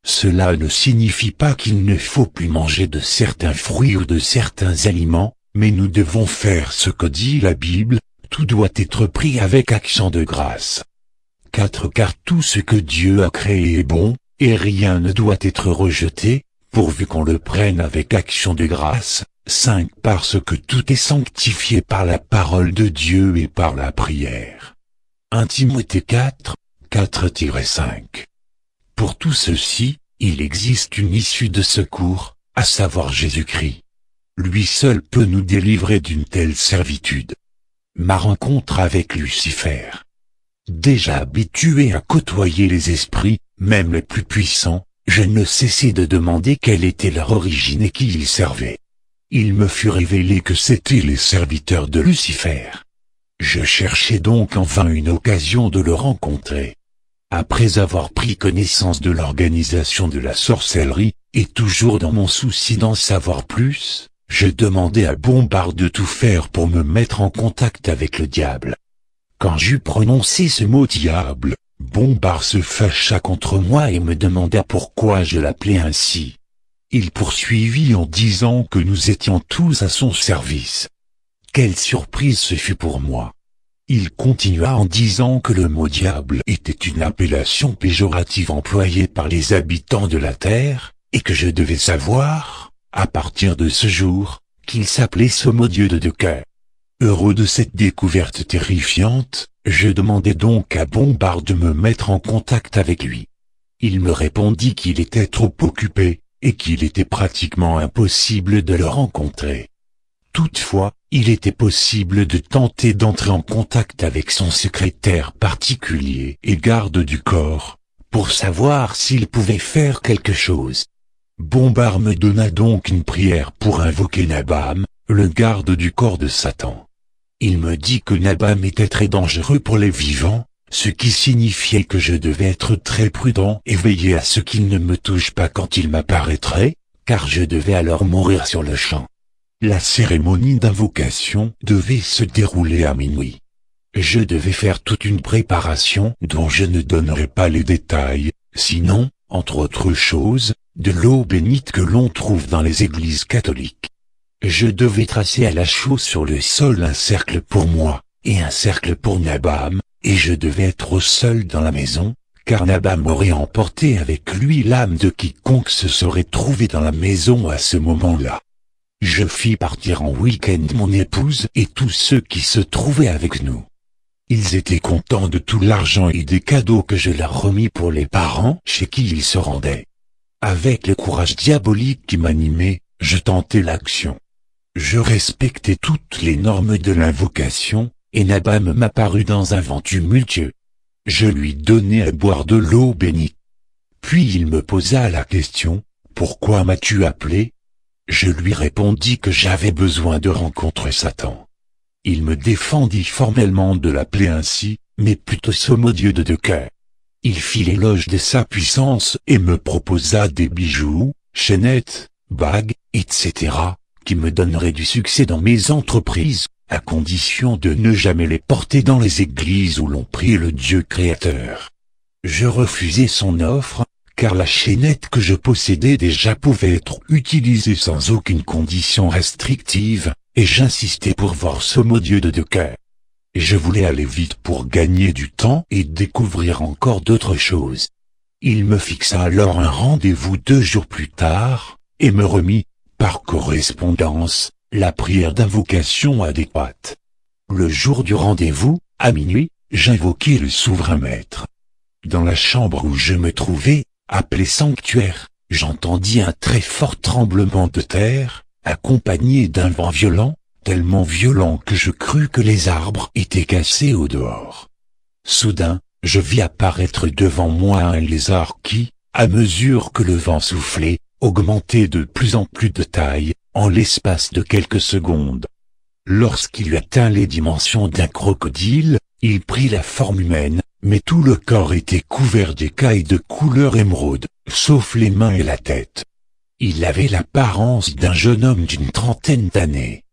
Cela ne signifie pas qu'il ne faut plus manger de certains fruits ou de certains aliments, mais nous devons faire ce que dit la Bible, tout doit être pris avec action de grâce. 4. Car tout ce que Dieu a créé est bon, et rien ne doit être rejeté, pourvu qu'on le prenne avec action de grâce. 5. Parce que tout est sanctifié par la parole de Dieu et par la prière. 1 Timothée 4, 4-5 pour tout ceci, il existe une issue de secours, à savoir Jésus-Christ. Lui seul peut nous délivrer d'une telle servitude. Ma rencontre avec Lucifer. Déjà habitué à côtoyer les esprits, même les plus puissants, je ne cessais de demander quelle était leur origine et qui ils servaient. Il me fut révélé que c'étaient les serviteurs de Lucifer. Je cherchais donc enfin une occasion de le rencontrer. Après avoir pris connaissance de l'organisation de la sorcellerie, et toujours dans mon souci d'en savoir plus, je demandai à Bombard de tout faire pour me mettre en contact avec le diable. Quand j'eus prononcé ce mot diable, Bombard se fâcha contre moi et me demanda pourquoi je l'appelais ainsi. Il poursuivit en disant que nous étions tous à son service. Quelle surprise ce fut pour moi. Il continua en disant que le mot diable était une appellation péjorative employée par les habitants de la terre, et que je devais savoir, à partir de ce jour, qu'il s'appelait ce mot Dieu de cœurs ». Heureux de cette découverte terrifiante, je demandai donc à Bombard de me mettre en contact avec lui. Il me répondit qu'il était trop occupé, et qu'il était pratiquement impossible de le rencontrer. Toutefois, il était possible de tenter d'entrer en contact avec son secrétaire particulier et garde du corps, pour savoir s'il pouvait faire quelque chose. Bombard me donna donc une prière pour invoquer Nabam, le garde du corps de Satan. Il me dit que Nabam était très dangereux pour les vivants, ce qui signifiait que je devais être très prudent et veiller à ce qu'il ne me touche pas quand il m'apparaîtrait, car je devais alors mourir sur le champ. La cérémonie d'invocation devait se dérouler à minuit. Je devais faire toute une préparation dont je ne donnerai pas les détails, sinon, entre autres choses, de l'eau bénite que l'on trouve dans les églises catholiques. Je devais tracer à la chaux sur le sol un cercle pour moi, et un cercle pour Nabam, et je devais être seul dans la maison, car Nabam aurait emporté avec lui l'âme de quiconque se serait trouvé dans la maison à ce moment-là. Je fis partir en week-end mon épouse et tous ceux qui se trouvaient avec nous. Ils étaient contents de tout l'argent et des cadeaux que je leur remis pour les parents chez qui ils se rendaient. Avec le courage diabolique qui m'animait, je tentais l'action. Je respectais toutes les normes de l'invocation, et Nabam m'apparut dans un vent tumultueux. Je lui donnai à boire de l'eau bénite. Puis il me posa la question, pourquoi m'as-tu appelé je lui répondis que j'avais besoin de rencontrer Satan. Il me défendit formellement de l'appeler ainsi, mais plutôt sommodieux de deux Il fit l'éloge de sa puissance et me proposa des bijoux, chaînettes, bagues, etc., qui me donneraient du succès dans mes entreprises, à condition de ne jamais les porter dans les églises où l'on prie le Dieu créateur. Je refusai son offre, car la chaînette que je possédais déjà pouvait être utilisée sans aucune condition restrictive, et j'insistais pour voir ce Dieu de deux cœurs. je voulais aller vite pour gagner du temps et découvrir encore d'autres choses. Il me fixa alors un rendez-vous deux jours plus tard, et me remit, par correspondance, la prière d'invocation adéquate. Le jour du rendez-vous, à minuit, j'invoquai le souverain maître. Dans la chambre où je me trouvais, appelé sanctuaire, j'entendis un très fort tremblement de terre, accompagné d'un vent violent, tellement violent que je crus que les arbres étaient cassés au dehors. Soudain, je vis apparaître devant moi un lézard qui, à mesure que le vent soufflait, augmentait de plus en plus de taille, en l'espace de quelques secondes. Lorsqu'il atteint les dimensions d'un crocodile, il prit la forme humaine, mais tout le corps était couvert d'écailles de couleur émeraude, sauf les mains et la tête. Il avait l'apparence d'un jeune homme d'une trentaine d'années.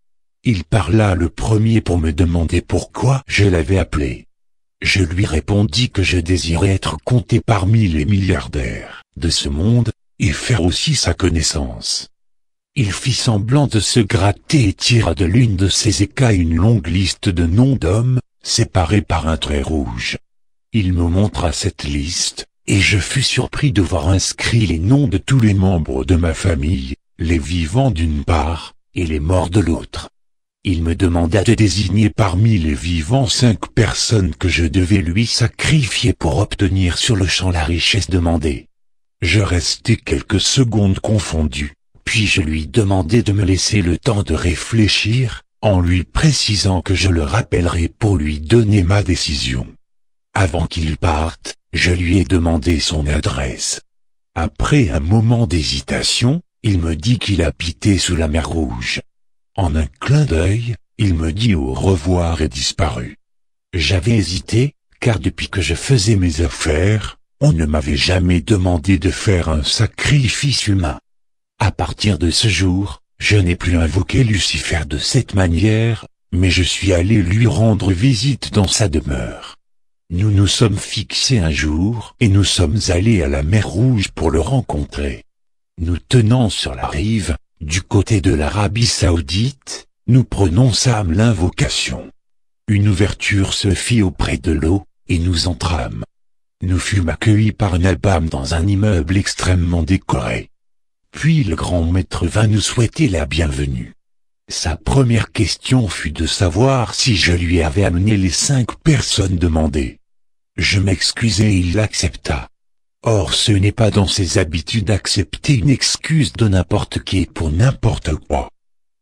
Il parla le premier pour me demander pourquoi je l'avais appelé. Je lui répondis que je désirais être compté parmi les milliardaires de ce monde, et faire aussi sa connaissance. Il fit semblant de se gratter et tira de l'une de ses écailles une longue liste de noms d'hommes, séparés par un trait rouge. Il me montra cette liste, et je fus surpris de voir inscrit les noms de tous les membres de ma famille, les vivants d'une part, et les morts de l'autre. Il me demanda de désigner parmi les vivants cinq personnes que je devais lui sacrifier pour obtenir sur le champ la richesse demandée. Je restai quelques secondes confondu, puis je lui demandai de me laisser le temps de réfléchir, en lui précisant que je le rappellerai pour lui donner ma décision. Avant qu'il parte, je lui ai demandé son adresse. Après un moment d'hésitation, il me dit qu'il habitait sous la mer Rouge. En un clin d'œil, il me dit au revoir et disparut. J'avais hésité, car depuis que je faisais mes affaires, on ne m'avait jamais demandé de faire un sacrifice humain. À partir de ce jour, je n'ai plus invoqué Lucifer de cette manière, mais je suis allé lui rendre visite dans sa demeure. Nous nous sommes fixés un jour et nous sommes allés à la mer Rouge pour le rencontrer. Nous tenant sur la rive, du côté de l'Arabie Saoudite, nous prononçâmes l'invocation. Une ouverture se fit auprès de l'eau, et nous entrâmes. Nous fûmes accueillis par Nabam dans un immeuble extrêmement décoré. Puis le grand maître vint nous souhaiter la bienvenue. Sa première question fut de savoir si je lui avais amené les cinq personnes demandées. Je m'excusai et il accepta. Or ce n'est pas dans ses habitudes d'accepter une excuse de n'importe qui pour n'importe quoi.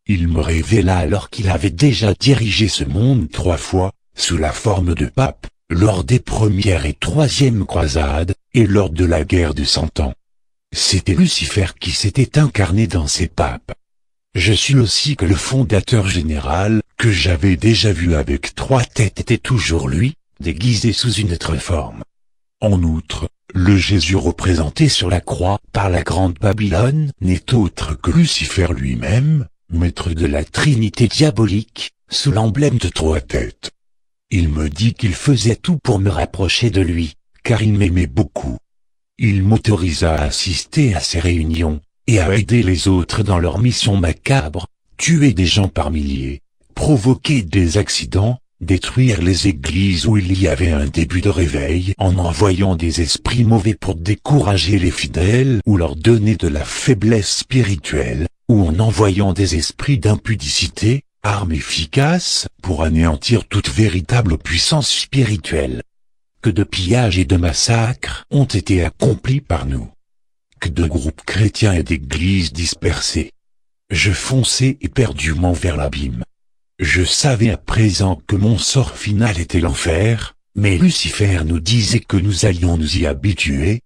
Il me révéla alors qu'il avait déjà dirigé ce monde trois fois, sous la forme de pape, lors des premières et troisièmes croisades, et lors de la guerre de Cent Ans. C'était Lucifer qui s'était incarné dans ces papes. Je suis aussi que le fondateur général, que j'avais déjà vu avec trois têtes était toujours lui, déguisé sous une autre forme. En outre, le Jésus représenté sur la croix par la grande Babylone n'est autre que Lucifer lui-même, maître de la Trinité diabolique, sous l'emblème de trois têtes. Il me dit qu'il faisait tout pour me rapprocher de lui, car il m'aimait beaucoup. Il m'autorisa à assister à ses réunions, et à aider les autres dans leur mission macabre, tuer des gens par milliers, provoquer des accidents, détruire les églises où il y avait un début de réveil en envoyant des esprits mauvais pour décourager les fidèles ou leur donner de la faiblesse spirituelle, ou en envoyant des esprits d'impudicité, armes efficace pour anéantir toute véritable puissance spirituelle. Que de pillages et de massacres ont été accomplis par nous de groupes chrétiens et d'églises dispersées. Je fonçais éperdument vers l'abîme. Je savais à présent que mon sort final était l'enfer, mais Lucifer nous disait que nous allions nous y habituer.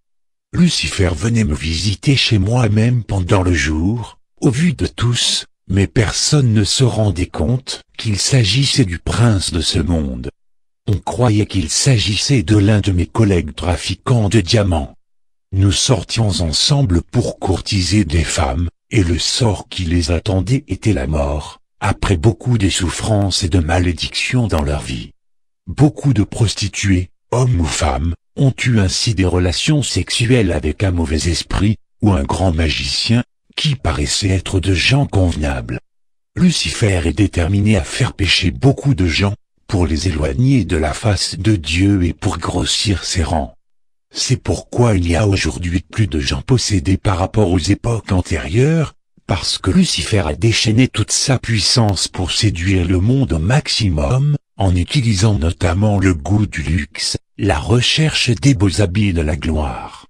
Lucifer venait me visiter chez moi même pendant le jour, au vu de tous, mais personne ne se rendait compte qu'il s'agissait du prince de ce monde. On croyait qu'il s'agissait de l'un de mes collègues trafiquants de diamants. Nous sortions ensemble pour courtiser des femmes, et le sort qui les attendait était la mort, après beaucoup de souffrances et de malédictions dans leur vie. Beaucoup de prostituées, hommes ou femmes, ont eu ainsi des relations sexuelles avec un mauvais esprit, ou un grand magicien, qui paraissait être de gens convenables. Lucifer est déterminé à faire pécher beaucoup de gens, pour les éloigner de la face de Dieu et pour grossir ses rangs. C'est pourquoi il y a aujourd'hui plus de gens possédés par rapport aux époques antérieures, parce que Lucifer a déchaîné toute sa puissance pour séduire le monde au maximum, en utilisant notamment le goût du luxe, la recherche des beaux habits de la gloire.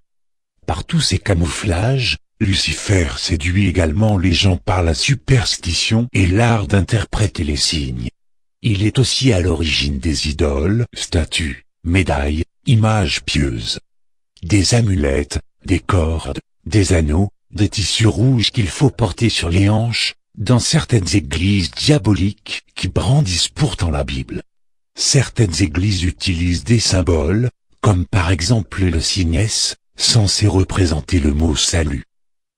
Par tous ces camouflages, Lucifer séduit également les gens par la superstition et l'art d'interpréter les signes. Il est aussi à l'origine des idoles, statues, médailles, images pieuses des amulettes, des cordes, des anneaux, des tissus rouges qu'il faut porter sur les hanches, dans certaines églises diaboliques qui brandissent pourtant la Bible. Certaines églises utilisent des symboles, comme par exemple le signe S, censé représenter le mot salut.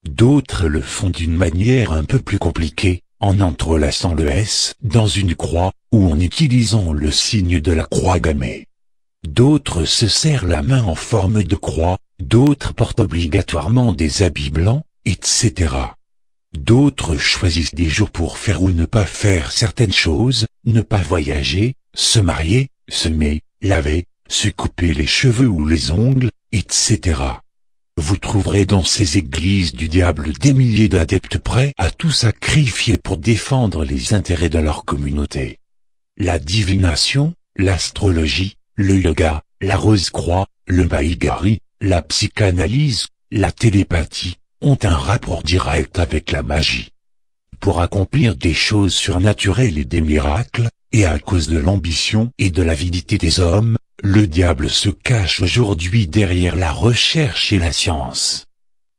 D'autres le font d'une manière un peu plus compliquée, en entrelaçant le S dans une croix, ou en utilisant le signe de la croix gammée. D'autres se serrent la main en forme de croix, d'autres portent obligatoirement des habits blancs, etc. D'autres choisissent des jours pour faire ou ne pas faire certaines choses, ne pas voyager, se marier, semer, laver, se couper les cheveux ou les ongles, etc. Vous trouverez dans ces églises du diable des milliers d'adeptes prêts à tout sacrifier pour défendre les intérêts de leur communauté. La divination, l'astrologie, le yoga, la rose-croix, le maïgari, la psychanalyse, la télépathie, ont un rapport direct avec la magie. Pour accomplir des choses surnaturelles et des miracles, et à cause de l'ambition et de l'avidité des hommes, le diable se cache aujourd'hui derrière la recherche et la science.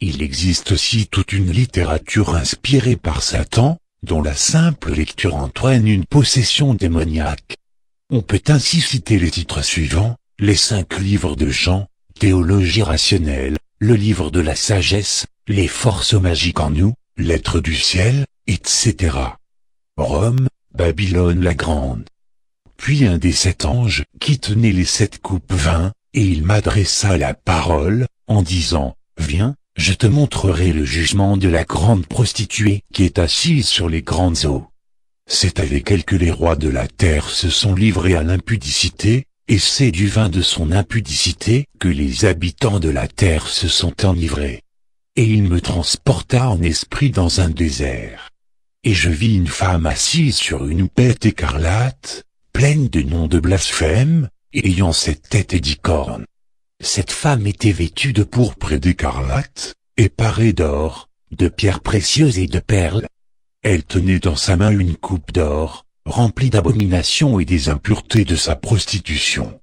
Il existe aussi toute une littérature inspirée par Satan, dont la simple lecture entraîne une possession démoniaque. On peut ainsi citer les titres suivants, les cinq livres de Jean, Théologie rationnelle, le livre de la sagesse, les forces magiques en nous, l'être du ciel, etc. Rome, Babylone la Grande. Puis un des sept anges, qui tenait les sept coupes vint, et il m'adressa la parole, en disant, Viens, je te montrerai le jugement de la grande prostituée qui est assise sur les grandes eaux. C'est avec elle que les rois de la terre se sont livrés à l'impudicité, et c'est du vin de son impudicité que les habitants de la terre se sont enivrés. Et il me transporta en esprit dans un désert. Et je vis une femme assise sur une bête écarlate, pleine de noms de blasphème, ayant cette tête et dix cornes. Cette femme était vêtue de pourpre et d'écarlate, et parée d'or, de pierres précieuses et de perles, elle tenait dans sa main une coupe d'or, remplie d'abominations et des impuretés de sa prostitution.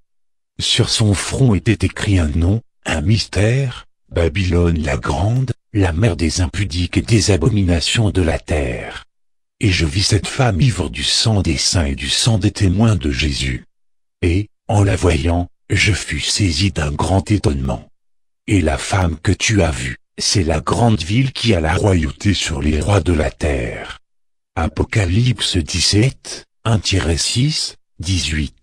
Sur son front était écrit un nom, un mystère, Babylone la Grande, la mère des impudiques et des abominations de la terre. Et je vis cette femme ivre du sang des saints et du sang des témoins de Jésus. Et, en la voyant, je fus saisi d'un grand étonnement. Et la femme que tu as vue, c'est la grande ville qui a la royauté sur les rois de la terre. Apocalypse 17, 1-6, 18.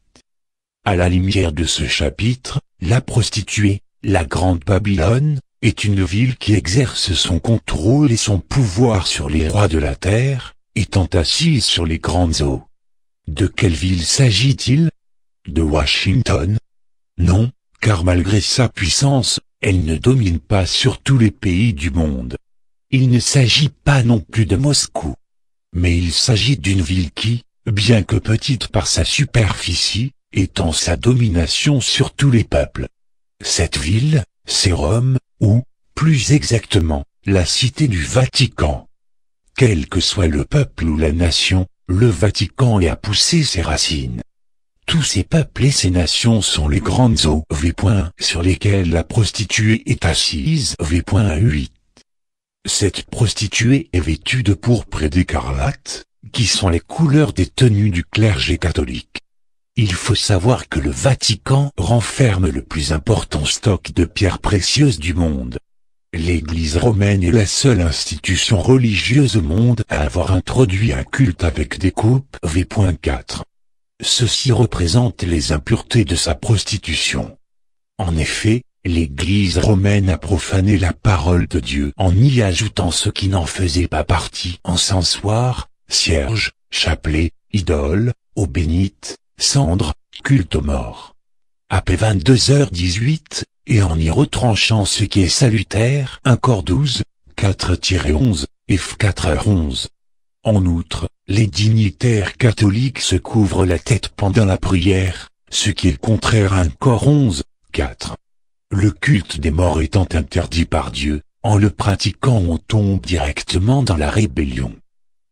À la lumière de ce chapitre, la prostituée, la grande Babylone, est une ville qui exerce son contrôle et son pouvoir sur les rois de la terre, étant assise sur les grandes eaux. De quelle ville s'agit-il De Washington Non, car malgré sa puissance, elle ne domine pas sur tous les pays du monde. Il ne s'agit pas non plus de Moscou. Mais il s'agit d'une ville qui, bien que petite par sa superficie, étend sa domination sur tous les peuples. Cette ville, c'est Rome, ou, plus exactement, la cité du Vatican. Quel que soit le peuple ou la nation, le Vatican y a poussé ses racines. Tous ces peuples et ces nations sont les grandes eaux V.1 sur lesquelles la prostituée est assise V.8. Cette prostituée est vêtue de pourpre et d'écarlate, qui sont les couleurs des tenues du clergé catholique. Il faut savoir que le Vatican renferme le plus important stock de pierres précieuses du monde. L'Église romaine est la seule institution religieuse au monde à avoir introduit un culte avec des coupes V.4. Ceci représente les impuretés de sa prostitution. En effet, l'Église romaine a profané la parole de Dieu en y ajoutant ce qui n'en faisait pas partie encensoir, cierge, chapelet, idole, eau bénite, cendre, culte aux morts. Ap. 22h18, et en y retranchant ce qui est salutaire, 1 corps 12, 4-11, 4 11 En outre, les dignitaires catholiques se couvrent la tête pendant la prière, ce qui est contraire à un corps 11, 4. Le culte des morts étant interdit par Dieu, en le pratiquant on tombe directement dans la rébellion.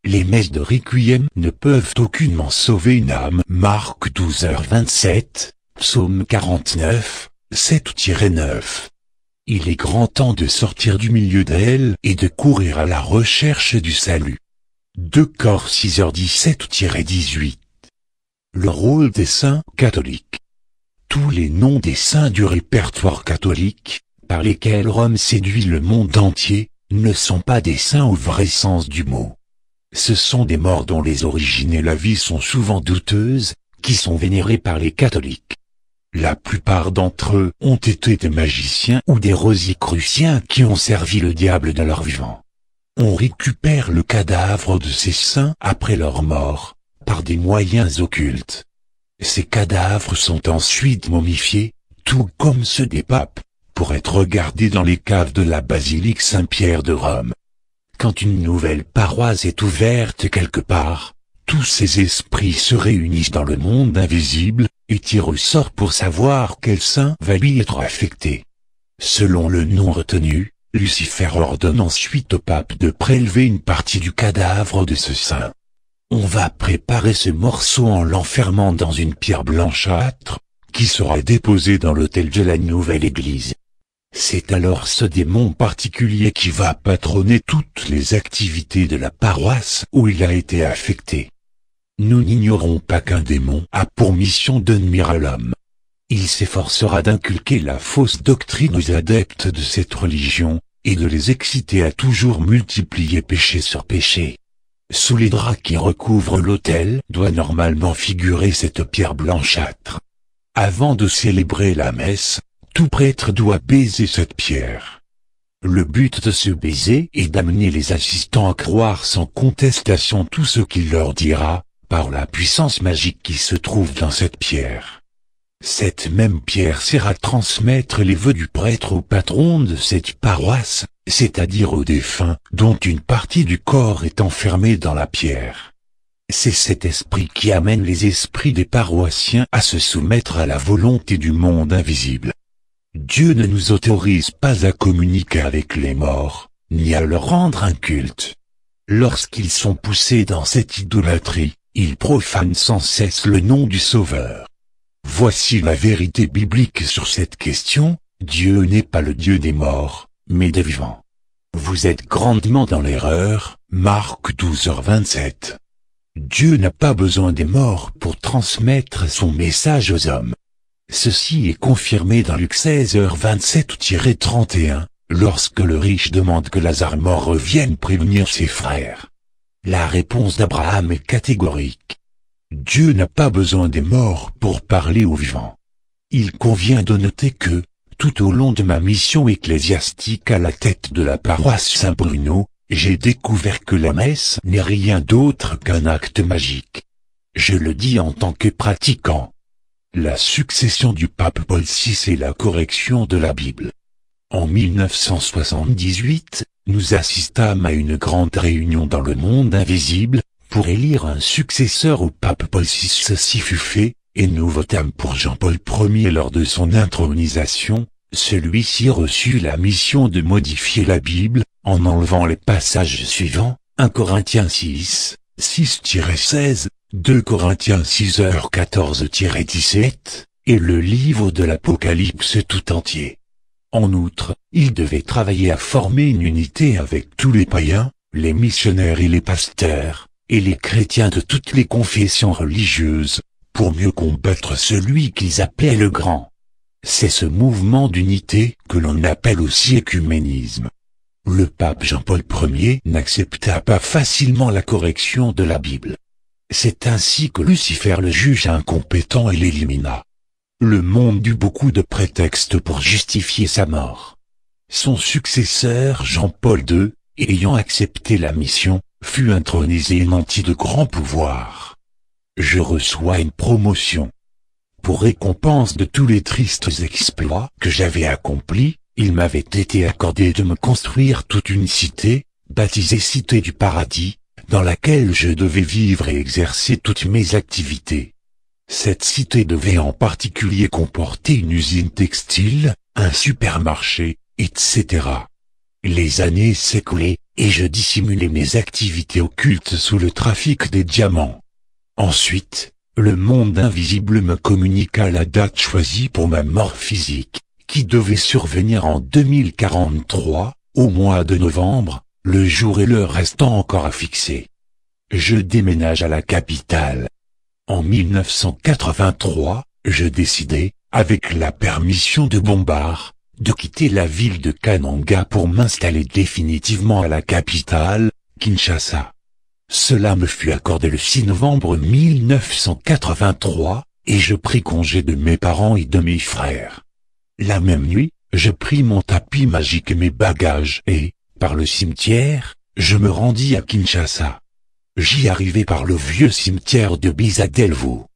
Les messes de requiem ne peuvent aucunement sauver une âme. Marc 12h27, Psaume 49, 7-9. Il est grand temps de sortir du milieu d'elle et de courir à la recherche du salut. 2 Corps 6h17-18. Le rôle des saints catholiques. Tous les noms des saints du répertoire catholique, par lesquels Rome séduit le monde entier, ne sont pas des saints au vrai sens du mot. Ce sont des morts dont les origines et la vie sont souvent douteuses, qui sont vénérés par les catholiques. La plupart d'entre eux ont été des magiciens ou des rosicruciens qui ont servi le diable dans leur vivant on récupère le cadavre de ces saints après leur mort, par des moyens occultes. Ces cadavres sont ensuite momifiés, tout comme ceux des papes, pour être gardés dans les caves de la basilique Saint-Pierre de Rome. Quand une nouvelle paroisse est ouverte quelque part, tous ces esprits se réunissent dans le monde invisible, et tirent au sort pour savoir quel saint va lui être affecté. Selon le nom retenu, Lucifer ordonne ensuite au pape de prélever une partie du cadavre de ce saint. On va préparer ce morceau en l'enfermant dans une pierre blanchâtre, qui sera déposée dans l'autel de la nouvelle église. C'est alors ce démon particulier qui va patronner toutes les activités de la paroisse où il a été affecté. Nous n'ignorons pas qu'un démon a pour mission de nuire à l'homme. Il s'efforcera d'inculquer la fausse doctrine aux adeptes de cette religion, et de les exciter à toujours multiplier péché sur péché. Sous les draps qui recouvrent l'autel doit normalement figurer cette pierre blanchâtre. Avant de célébrer la messe, tout prêtre doit baiser cette pierre. Le but de ce baiser est d'amener les assistants à croire sans contestation tout ce qu'il leur dira, par la puissance magique qui se trouve dans cette pierre. Cette même pierre sert à transmettre les vœux du prêtre au patron de cette paroisse, c'est-à-dire au défunt, dont une partie du corps est enfermée dans la pierre. C'est cet esprit qui amène les esprits des paroissiens à se soumettre à la volonté du monde invisible. Dieu ne nous autorise pas à communiquer avec les morts, ni à leur rendre un culte. Lorsqu'ils sont poussés dans cette idolâtrie, ils profanent sans cesse le nom du Sauveur. Voici la vérité biblique sur cette question, Dieu n'est pas le Dieu des morts, mais des vivants. Vous êtes grandement dans l'erreur, Marc 12h27. Dieu n'a pas besoin des morts pour transmettre son message aux hommes. Ceci est confirmé dans Luc 16h27-31, lorsque le riche demande que Lazare mort revienne prévenir ses frères. La réponse d'Abraham est catégorique. Dieu n'a pas besoin des morts pour parler aux vivants. Il convient de noter que, tout au long de ma mission ecclésiastique à la tête de la paroisse Saint-Bruno, j'ai découvert que la messe n'est rien d'autre qu'un acte magique. Je le dis en tant que pratiquant. La succession du pape Paul VI et la correction de la Bible. En 1978, nous assistâmes à une grande réunion dans le monde invisible, pour élire un successeur au pape Paul VI ceci fut fait, et nous votâmes pour Jean-Paul Ier lors de son intronisation, celui-ci reçut la mission de modifier la Bible, en enlevant les passages suivants, 1 Corinthiens 6, 6-16, 2 Corinthiens 6 h 14-17, et le livre de l'Apocalypse tout entier. En outre, il devait travailler à former une unité avec tous les païens, les missionnaires et les pasteurs, et les chrétiens de toutes les confessions religieuses, pour mieux combattre celui qu'ils appelaient le grand. C'est ce mouvement d'unité que l'on appelle aussi écuménisme. Le pape Jean-Paul Ier n'accepta pas facilement la correction de la Bible. C'est ainsi que Lucifer le juge incompétent et l'élimina. Le monde eut beaucoup de prétextes pour justifier sa mort. Son successeur Jean-Paul II, ayant accepté la mission, fut intronisé et menti de grand pouvoir. Je reçois une promotion. Pour récompense de tous les tristes exploits que j'avais accomplis, il m'avait été accordé de me construire toute une cité, baptisée Cité du Paradis, dans laquelle je devais vivre et exercer toutes mes activités. Cette cité devait en particulier comporter une usine textile, un supermarché, etc. Les années s'écoulaient, et je dissimulais mes activités occultes sous le trafic des diamants. Ensuite, le monde invisible me communiqua la date choisie pour ma mort physique, qui devait survenir en 2043, au mois de novembre, le jour et l'heure restant encore à fixer. Je déménage à la capitale. En 1983, je décidai, avec la permission de Bombard, de quitter la ville de Kananga pour m'installer définitivement à la capitale, Kinshasa. Cela me fut accordé le 6 novembre 1983, et je pris congé de mes parents et de mes frères. La même nuit, je pris mon tapis magique et mes bagages et, par le cimetière, je me rendis à Kinshasa. J'y arrivai par le vieux cimetière de Bizadelvo.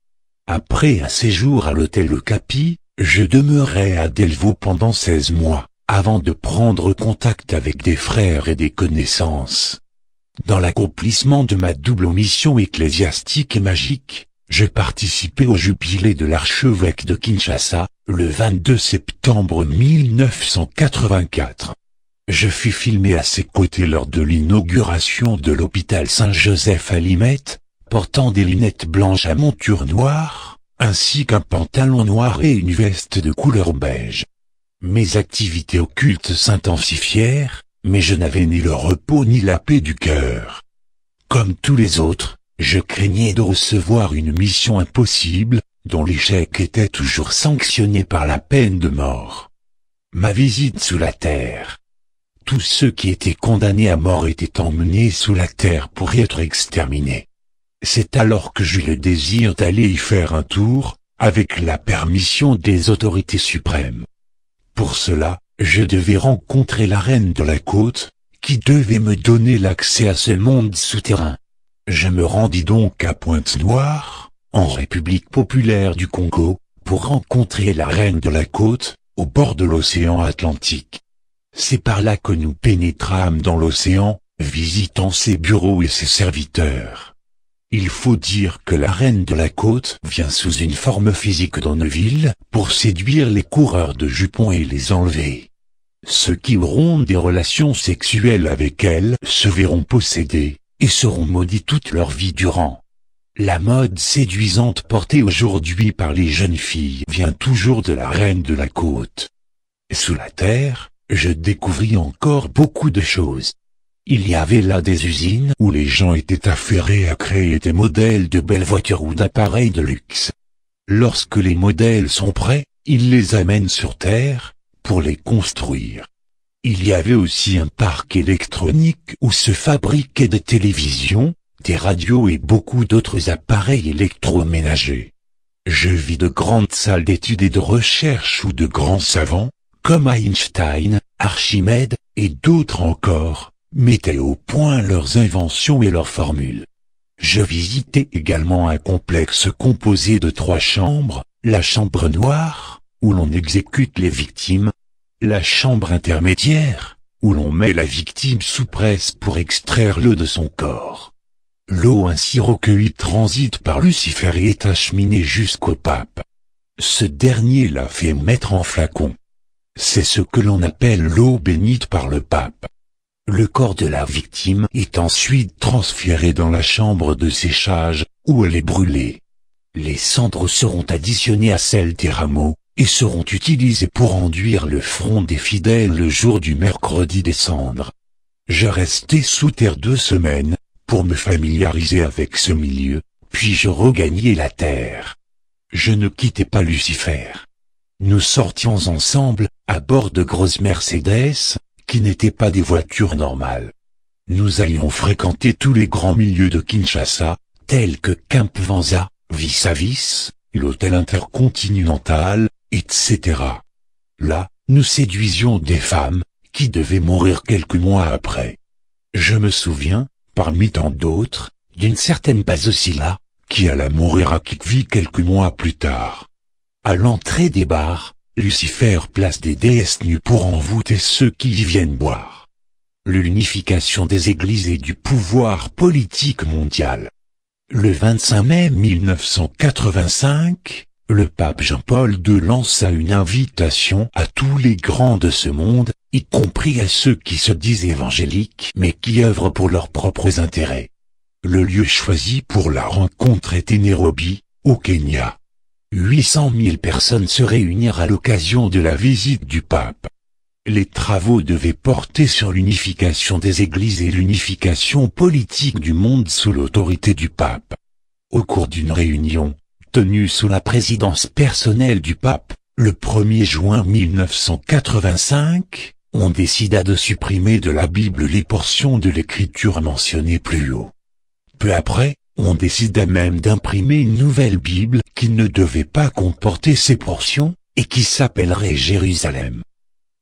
Après un séjour à l'hôtel Le Capi, je demeurai à Delvaux pendant 16 mois, avant de prendre contact avec des frères et des connaissances. Dans l'accomplissement de ma double mission ecclésiastique et magique, je participais au jubilé de l'archevêque de Kinshasa, le 22 septembre 1984. Je fus filmé à ses côtés lors de l'inauguration de l'hôpital Saint-Joseph à Limette, portant des lunettes blanches à monture noire, ainsi qu'un pantalon noir et une veste de couleur beige. Mes activités occultes s'intensifièrent, mais je n'avais ni le repos ni la paix du cœur. Comme tous les autres, je craignais de recevoir une mission impossible, dont l'échec était toujours sanctionné par la peine de mort. Ma visite sous la terre. Tous ceux qui étaient condamnés à mort étaient emmenés sous la terre pour y être exterminés. C'est alors que j'eus le désir d'aller y faire un tour, avec la permission des autorités suprêmes. Pour cela, je devais rencontrer la reine de la côte, qui devait me donner l'accès à ce monde souterrain. Je me rendis donc à Pointe-Noire, en République populaire du Congo, pour rencontrer la reine de la côte, au bord de l'océan Atlantique. C'est par là que nous pénétrâmes dans l'océan, visitant ses bureaux et ses serviteurs. Il faut dire que la reine de la côte vient sous une forme physique dans nos villes, pour séduire les coureurs de jupons et les enlever. Ceux qui auront des relations sexuelles avec elle se verront possédés, et seront maudits toute leur vie durant. La mode séduisante portée aujourd'hui par les jeunes filles vient toujours de la reine de la côte. Sous la terre, je découvris encore beaucoup de choses. Il y avait là des usines où les gens étaient affairés à créer des modèles de belles voitures ou d'appareils de luxe. Lorsque les modèles sont prêts, ils les amènent sur Terre, pour les construire. Il y avait aussi un parc électronique où se fabriquaient des télévisions, des radios et beaucoup d'autres appareils électroménagers. Je vis de grandes salles d'études et de recherche où de grands savants, comme Einstein, Archimède, et d'autres encore, mettaient au point leurs inventions et leurs formules. Je visitais également un complexe composé de trois chambres, la chambre noire, où l'on exécute les victimes, la chambre intermédiaire, où l'on met la victime sous presse pour extraire l'eau de son corps. L'eau ainsi recueillie transite par Lucifer et est acheminée jusqu'au pape. Ce dernier la fait mettre en flacon. C'est ce que l'on appelle l'eau bénite par le pape. Le corps de la victime est ensuite transféré dans la chambre de séchage, où elle est brûlée. Les cendres seront additionnées à celles des rameaux, et seront utilisées pour enduire le front des fidèles le jour du mercredi des cendres. Je restai sous terre deux semaines, pour me familiariser avec ce milieu, puis je regagnais la terre. Je ne quittais pas Lucifer. Nous sortions ensemble, à bord de grosses Mercedes, qui n'étaient pas des voitures normales. Nous allions fréquenter tous les grands milieux de Kinshasa, tels que Kimpvanza, Vis à l'hôtel intercontinental, etc. Là, nous séduisions des femmes, qui devaient mourir quelques mois après. Je me souviens, parmi tant d'autres, d'une certaine Pazosila, qui alla mourir à Kikvi quelques mois plus tard. À l'entrée des bars, Lucifer place des déesses nues pour envoûter ceux qui y viennent boire. L'unification des églises et du pouvoir politique mondial. Le 25 mai 1985, le pape Jean-Paul II lança une invitation à tous les grands de ce monde, y compris à ceux qui se disent évangéliques mais qui œuvrent pour leurs propres intérêts. Le lieu choisi pour la rencontre était Nairobi, au Kenya. 800 000 personnes se réunirent à l'occasion de la visite du pape. Les travaux devaient porter sur l'unification des églises et l'unification politique du monde sous l'autorité du pape. Au cours d'une réunion, tenue sous la présidence personnelle du pape, le 1er juin 1985, on décida de supprimer de la Bible les portions de l'écriture mentionnées plus haut. Peu après, on décida même d'imprimer une nouvelle Bible qui ne devait pas comporter ses portions, et qui s'appellerait Jérusalem.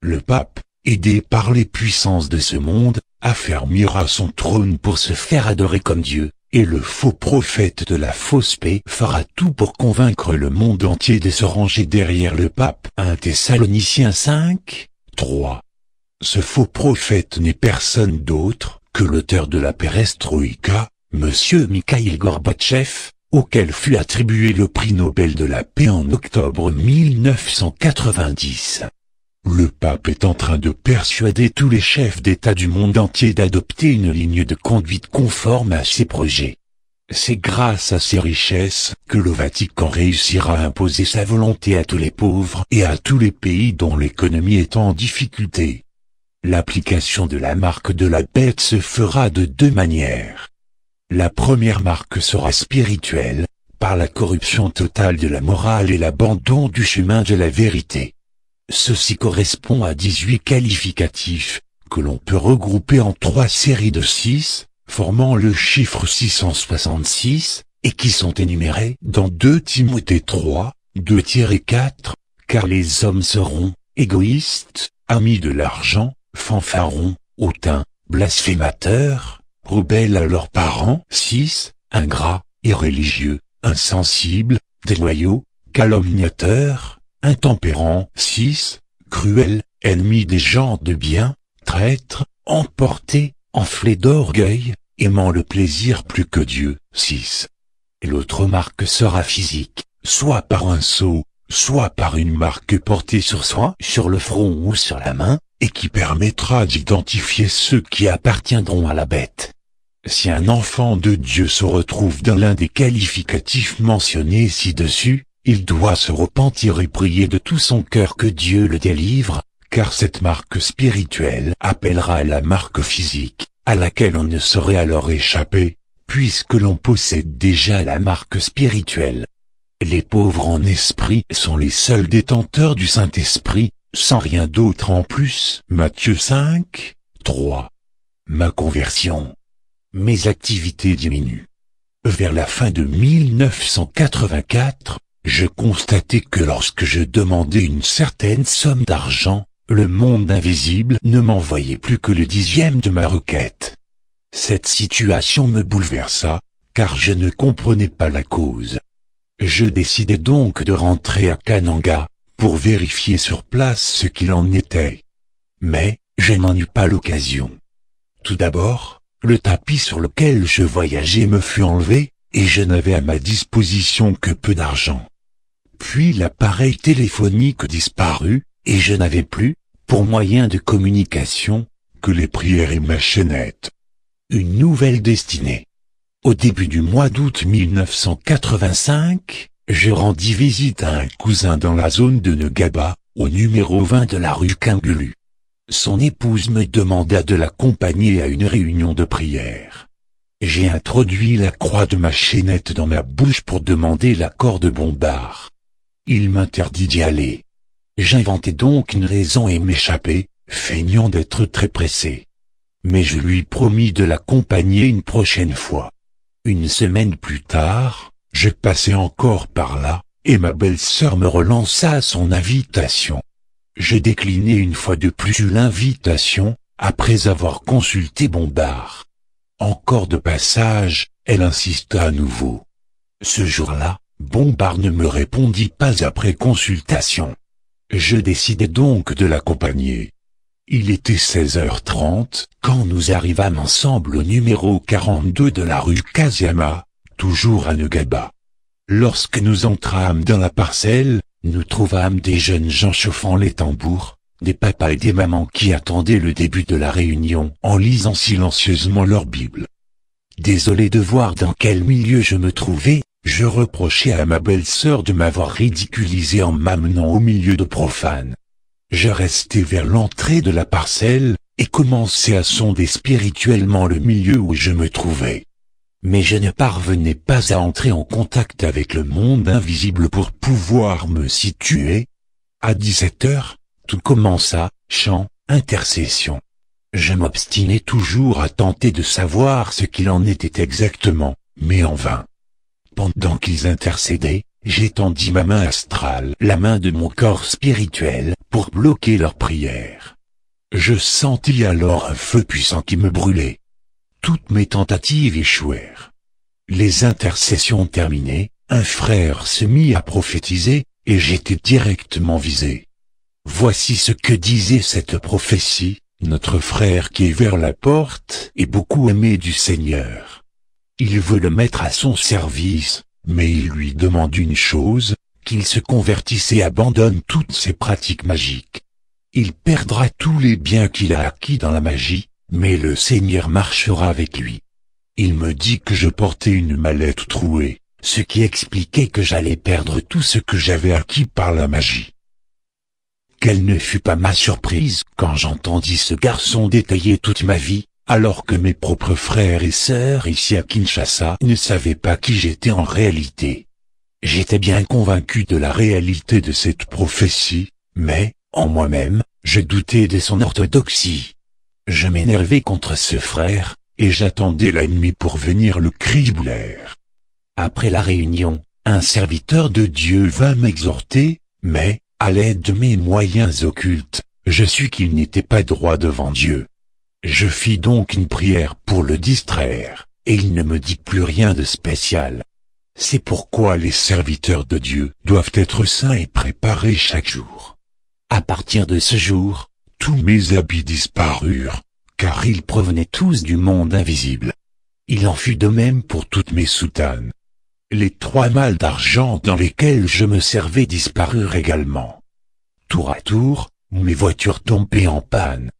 Le pape, aidé par les puissances de ce monde, affermira son trône pour se faire adorer comme Dieu, et le faux prophète de la fausse paix fera tout pour convaincre le monde entier de se ranger derrière le pape. 1 Thessaloniciens 5, 3 Ce faux prophète n'est personne d'autre que l'auteur de la pérestroïka, Monsieur Mikhail Gorbatchev, auquel fut attribué le prix Nobel de la paix en octobre 1990. Le pape est en train de persuader tous les chefs d'État du monde entier d'adopter une ligne de conduite conforme à ses projets. C'est grâce à ses richesses que le Vatican réussira à imposer sa volonté à tous les pauvres et à tous les pays dont l'économie est en difficulté. L'application de la marque de la bête se fera de deux manières. La première marque sera spirituelle, par la corruption totale de la morale et l'abandon du chemin de la vérité. Ceci correspond à 18 qualificatifs, que l'on peut regrouper en trois séries de 6, formant le chiffre 666, et qui sont énumérés dans 2 Timothée 3, 2 tiers et 4, car les hommes seront égoïstes, amis de l'argent, fanfarons, hautains, blasphémateurs, rebelles à leurs parents, 6, ingrats, irréligieux, insensibles, déloyaux, calomniateurs, intempérants, 6, cruels, ennemis des gens de bien, traîtres, emportés, enflés d'orgueil, aimant le plaisir plus que Dieu, 6. Et l'autre marque sera physique, soit par un sceau, soit par une marque portée sur soi, sur le front ou sur la main, et qui permettra d'identifier ceux qui appartiendront à la bête. Si un enfant de Dieu se retrouve dans l'un des qualificatifs mentionnés ci-dessus, il doit se repentir et prier de tout son cœur que Dieu le délivre, car cette marque spirituelle appellera à la marque physique, à laquelle on ne saurait alors échapper, puisque l'on possède déjà la marque spirituelle. Les pauvres en esprit sont les seuls détenteurs du Saint-Esprit, sans rien d'autre en plus. Matthieu 5, 3. Ma conversion, mes activités diminuent. Vers la fin de 1984, je constatais que lorsque je demandais une certaine somme d'argent, le monde invisible ne m'envoyait plus que le dixième de ma requête. Cette situation me bouleversa, car je ne comprenais pas la cause. Je décidai donc de rentrer à Kananga, pour vérifier sur place ce qu'il en était. Mais, je n'en eus pas l'occasion. Tout d'abord, le tapis sur lequel je voyageais me fut enlevé, et je n'avais à ma disposition que peu d'argent. Puis l'appareil téléphonique disparut, et je n'avais plus, pour moyen de communication, que les prières et ma chaînette. Une nouvelle destinée. Au début du mois d'août 1985, je rendis visite à un cousin dans la zone de Negaba, au numéro 20 de la rue Kangulu. Son épouse me demanda de l'accompagner à une réunion de prière. J'ai introduit la croix de ma chaînette dans ma bouche pour demander l'accord de Bombard. Il m'interdit d'y aller. J'inventai donc une raison et m'échappai, feignant d'être très pressé. Mais je lui promis de l'accompagner une prochaine fois. Une semaine plus tard, je passais encore par là, et ma belle-sœur me relança à son invitation. Je déclinai une fois de plus l'invitation, après avoir consulté Bombard. Encore de passage, elle insista à nouveau. Ce jour-là, Bombard ne me répondit pas après consultation. Je décidai donc de l'accompagner. Il était 16h30 quand nous arrivâmes ensemble au numéro 42 de la rue Kazama, toujours à Nogaba. Lorsque nous entrâmes dans la parcelle, nous trouvâmes des jeunes gens chauffant les tambours, des papas et des mamans qui attendaient le début de la réunion en lisant silencieusement leur Bible. Désolé de voir dans quel milieu je me trouvais, je reprochais à ma belle-sœur de m'avoir ridiculisé en m'amenant au milieu de profanes. Je restais vers l'entrée de la parcelle, et commençais à sonder spirituellement le milieu où je me trouvais mais je ne parvenais pas à entrer en contact avec le monde invisible pour pouvoir me situer. À 17 heures, tout commença, chant, intercession. Je m'obstinais toujours à tenter de savoir ce qu'il en était exactement, mais en vain. Pendant qu'ils intercédaient, j'étendis ma main astrale, la main de mon corps spirituel, pour bloquer leur prière. Je sentis alors un feu puissant qui me brûlait. Toutes mes tentatives échouèrent. Les intercessions terminées, un frère se mit à prophétiser, et j'étais directement visé. Voici ce que disait cette prophétie, notre frère qui est vers la porte est beaucoup aimé du Seigneur. Il veut le mettre à son service, mais il lui demande une chose, qu'il se convertisse et abandonne toutes ses pratiques magiques. Il perdra tous les biens qu'il a acquis dans la magie, mais le Seigneur marchera avec lui. Il me dit que je portais une mallette trouée, ce qui expliquait que j'allais perdre tout ce que j'avais acquis par la magie. Quelle ne fut pas ma surprise quand j'entendis ce garçon détailler toute ma vie, alors que mes propres frères et sœurs ici à Kinshasa ne savaient pas qui j'étais en réalité. J'étais bien convaincu de la réalité de cette prophétie, mais, en moi-même, je doutais de son orthodoxie. Je m'énervais contre ce frère, et j'attendais la nuit pour venir le cribler. Après la réunion, un serviteur de Dieu vint m'exhorter, mais, à l'aide de mes moyens occultes, je sus qu'il n'était pas droit devant Dieu. Je fis donc une prière pour le distraire, et il ne me dit plus rien de spécial. C'est pourquoi les serviteurs de Dieu doivent être saints et préparés chaque jour. À partir de ce jour, tous mes habits disparurent, car ils provenaient tous du monde invisible. Il en fut de même pour toutes mes soutanes. Les trois malles d'argent dans lesquelles je me servais disparurent également. Tour à tour, mes voitures tombaient en panne.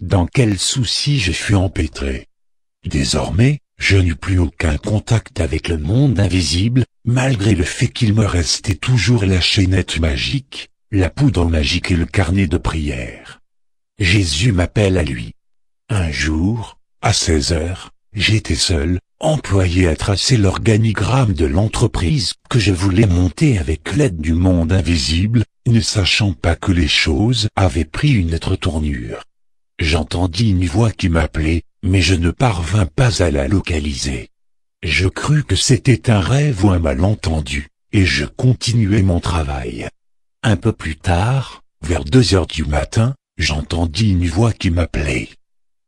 Dans quel souci je fus empêtré. Désormais, je n'eus plus aucun contact avec le monde invisible, malgré le fait qu'il me restait toujours la chaînette magique, la poudre magique et le carnet de prière. Jésus m'appelle à lui. Un jour, à 16 heures, j'étais seul, employé à tracer l'organigramme de l'entreprise que je voulais monter avec l'aide du monde invisible, ne sachant pas que les choses avaient pris une autre tournure. J'entendis une voix qui m'appelait, mais je ne parvins pas à la localiser. Je crus que c'était un rêve ou un malentendu, et je continuai mon travail. Un peu plus tard, vers deux heures du matin, j'entendis une voix qui m'appelait.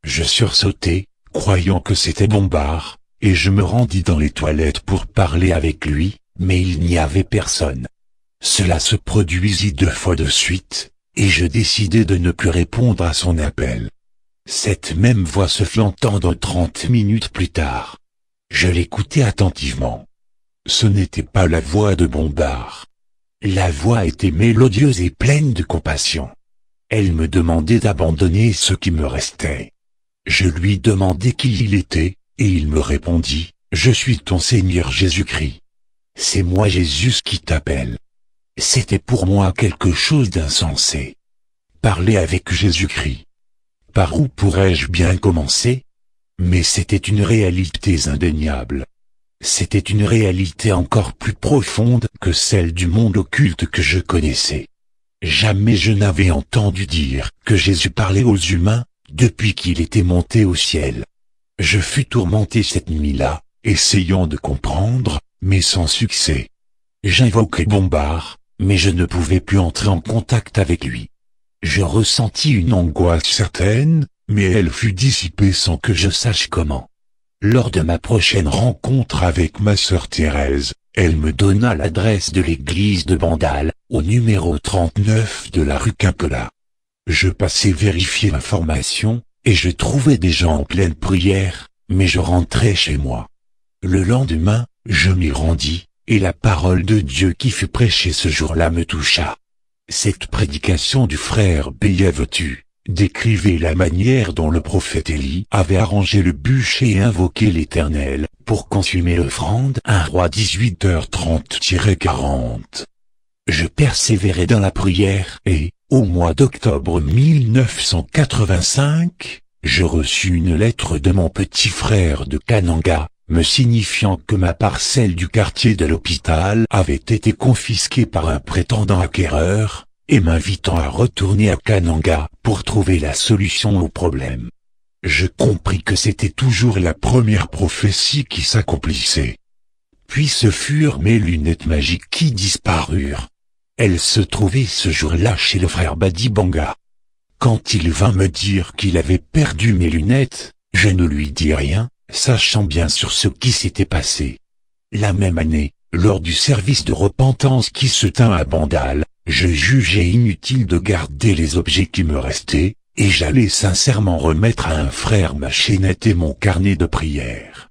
Je sursautai, croyant que c'était Bombard, et je me rendis dans les toilettes pour parler avec lui, mais il n'y avait personne. Cela se produisit deux fois de suite, et je décidai de ne plus répondre à son appel. Cette même voix se fit entendre trente minutes plus tard. Je l'écoutai attentivement. Ce n'était pas la voix de Bombard. La voix était mélodieuse et pleine de compassion. Elle me demandait d'abandonner ce qui me restait. Je lui demandais qui il était, et il me répondit, Je suis ton Seigneur Jésus-Christ. C'est moi Jésus qui t'appelle. C'était pour moi quelque chose d'insensé. Parler avec Jésus-Christ. Par où pourrais-je bien commencer Mais c'était une réalité indéniable. C'était une réalité encore plus profonde que celle du monde occulte que je connaissais. Jamais je n'avais entendu dire que Jésus parlait aux humains, depuis qu'il était monté au ciel. Je fus tourmenté cette nuit-là, essayant de comprendre, mais sans succès. J'invoquai Bombard, mais je ne pouvais plus entrer en contact avec lui. Je ressentis une angoisse certaine, mais elle fut dissipée sans que je sache comment. Lors de ma prochaine rencontre avec ma sœur Thérèse, elle me donna l'adresse de l'église de Bandal, au numéro 39 de la rue Quincola. Je passais vérifier l'information, et je trouvais des gens en pleine prière, mais je rentrais chez moi. Le lendemain, je m'y rendis, et la parole de Dieu qui fut prêchée ce jour-là me toucha. Cette prédication du frère veut tu Décrivez la manière dont le prophète Élie avait arrangé le bûcher et invoqué l'Éternel pour consumer l'offrande. Un roi 18h30-40 Je persévérais dans la prière et, au mois d'octobre 1985, je reçus une lettre de mon petit frère de Kananga, me signifiant que ma parcelle du quartier de l'hôpital avait été confisquée par un prétendant acquéreur, et m'invitant à retourner à Kananga pour trouver la solution au problème. Je compris que c'était toujours la première prophétie qui s'accomplissait. Puis ce furent mes lunettes magiques qui disparurent. Elles se trouvaient ce jour-là chez le frère Badibanga. Quand il vint me dire qu'il avait perdu mes lunettes, je ne lui dis rien, sachant bien sur ce qui s'était passé. La même année, lors du service de repentance qui se tint à Bandal, je jugeais inutile de garder les objets qui me restaient, et j'allais sincèrement remettre à un frère ma chaînette et mon carnet de prière.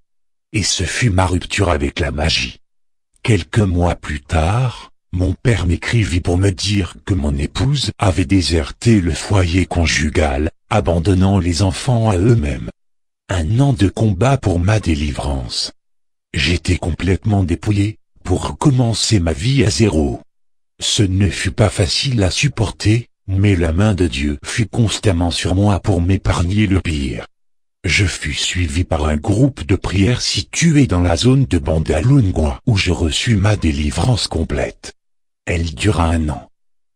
Et ce fut ma rupture avec la magie. Quelques mois plus tard, mon père m'écrivit pour me dire que mon épouse avait déserté le foyer conjugal, abandonnant les enfants à eux-mêmes. Un an de combat pour ma délivrance. J'étais complètement dépouillé, pour recommencer ma vie à zéro. Ce ne fut pas facile à supporter, mais la main de Dieu fut constamment sur moi pour m'épargner le pire. Je fus suivi par un groupe de prières situé dans la zone de Bandalungwa où je reçus ma délivrance complète. Elle dura un an.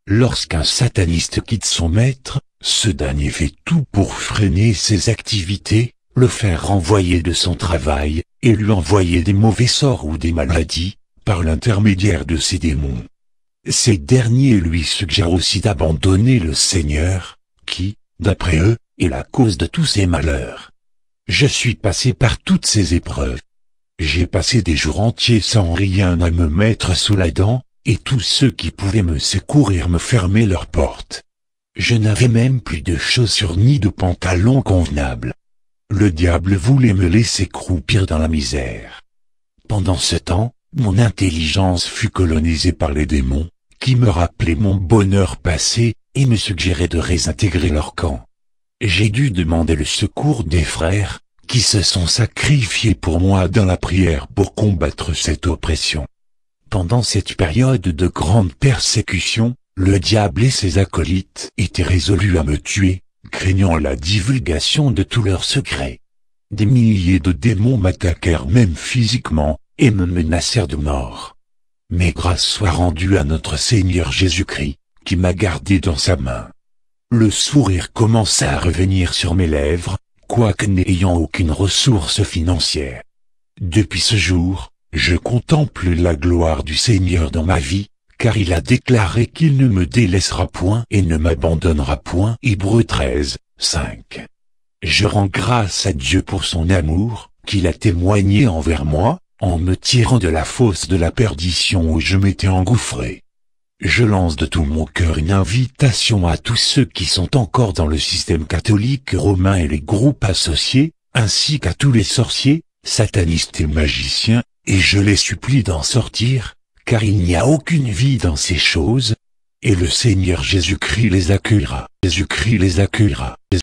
Lorsqu'un sataniste quitte son maître, ce dernier fait tout pour freiner ses activités, le faire renvoyer de son travail, et lui envoyer des mauvais sorts ou des maladies, par l'intermédiaire de ses démons. Ces derniers lui suggèrent aussi d'abandonner le Seigneur, qui, d'après eux, est la cause de tous ces malheurs. Je suis passé par toutes ces épreuves. J'ai passé des jours entiers sans rien à me mettre sous la dent, et tous ceux qui pouvaient me secourir me fermaient leurs portes. Je n'avais même plus de chaussures ni de pantalons convenables. Le diable voulait me laisser croupir dans la misère. Pendant ce temps, mon intelligence fut colonisée par les démons, qui me rappelait mon bonheur passé, et me suggéraient de réintégrer leur camp. J'ai dû demander le secours des frères, qui se sont sacrifiés pour moi dans la prière pour combattre cette oppression. Pendant cette période de grande persécution, le diable et ses acolytes étaient résolus à me tuer, craignant la divulgation de tous leurs secrets. Des milliers de démons m'attaquèrent même physiquement, et me menacèrent de mort. Mes grâces soient rendues à notre Seigneur Jésus-Christ, qui m'a gardé dans sa main. Le sourire commença à revenir sur mes lèvres, quoique n'ayant aucune ressource financière. Depuis ce jour, je contemple la gloire du Seigneur dans ma vie, car il a déclaré qu'il ne me délaissera point et ne m'abandonnera point. Hébreu 13, 5. Je rends grâce à Dieu pour son amour, qu'il a témoigné envers moi, en me tirant de la fosse de la perdition où je m'étais engouffré. Je lance de tout mon cœur une invitation à tous ceux qui sont encore dans le système catholique romain et les groupes associés, ainsi qu'à tous les sorciers, satanistes et magiciens, et je les supplie d'en sortir, car il n'y a aucune vie dans ces choses, et le Seigneur Jésus-Christ les accueillera. Jésus-Christ les accueillera.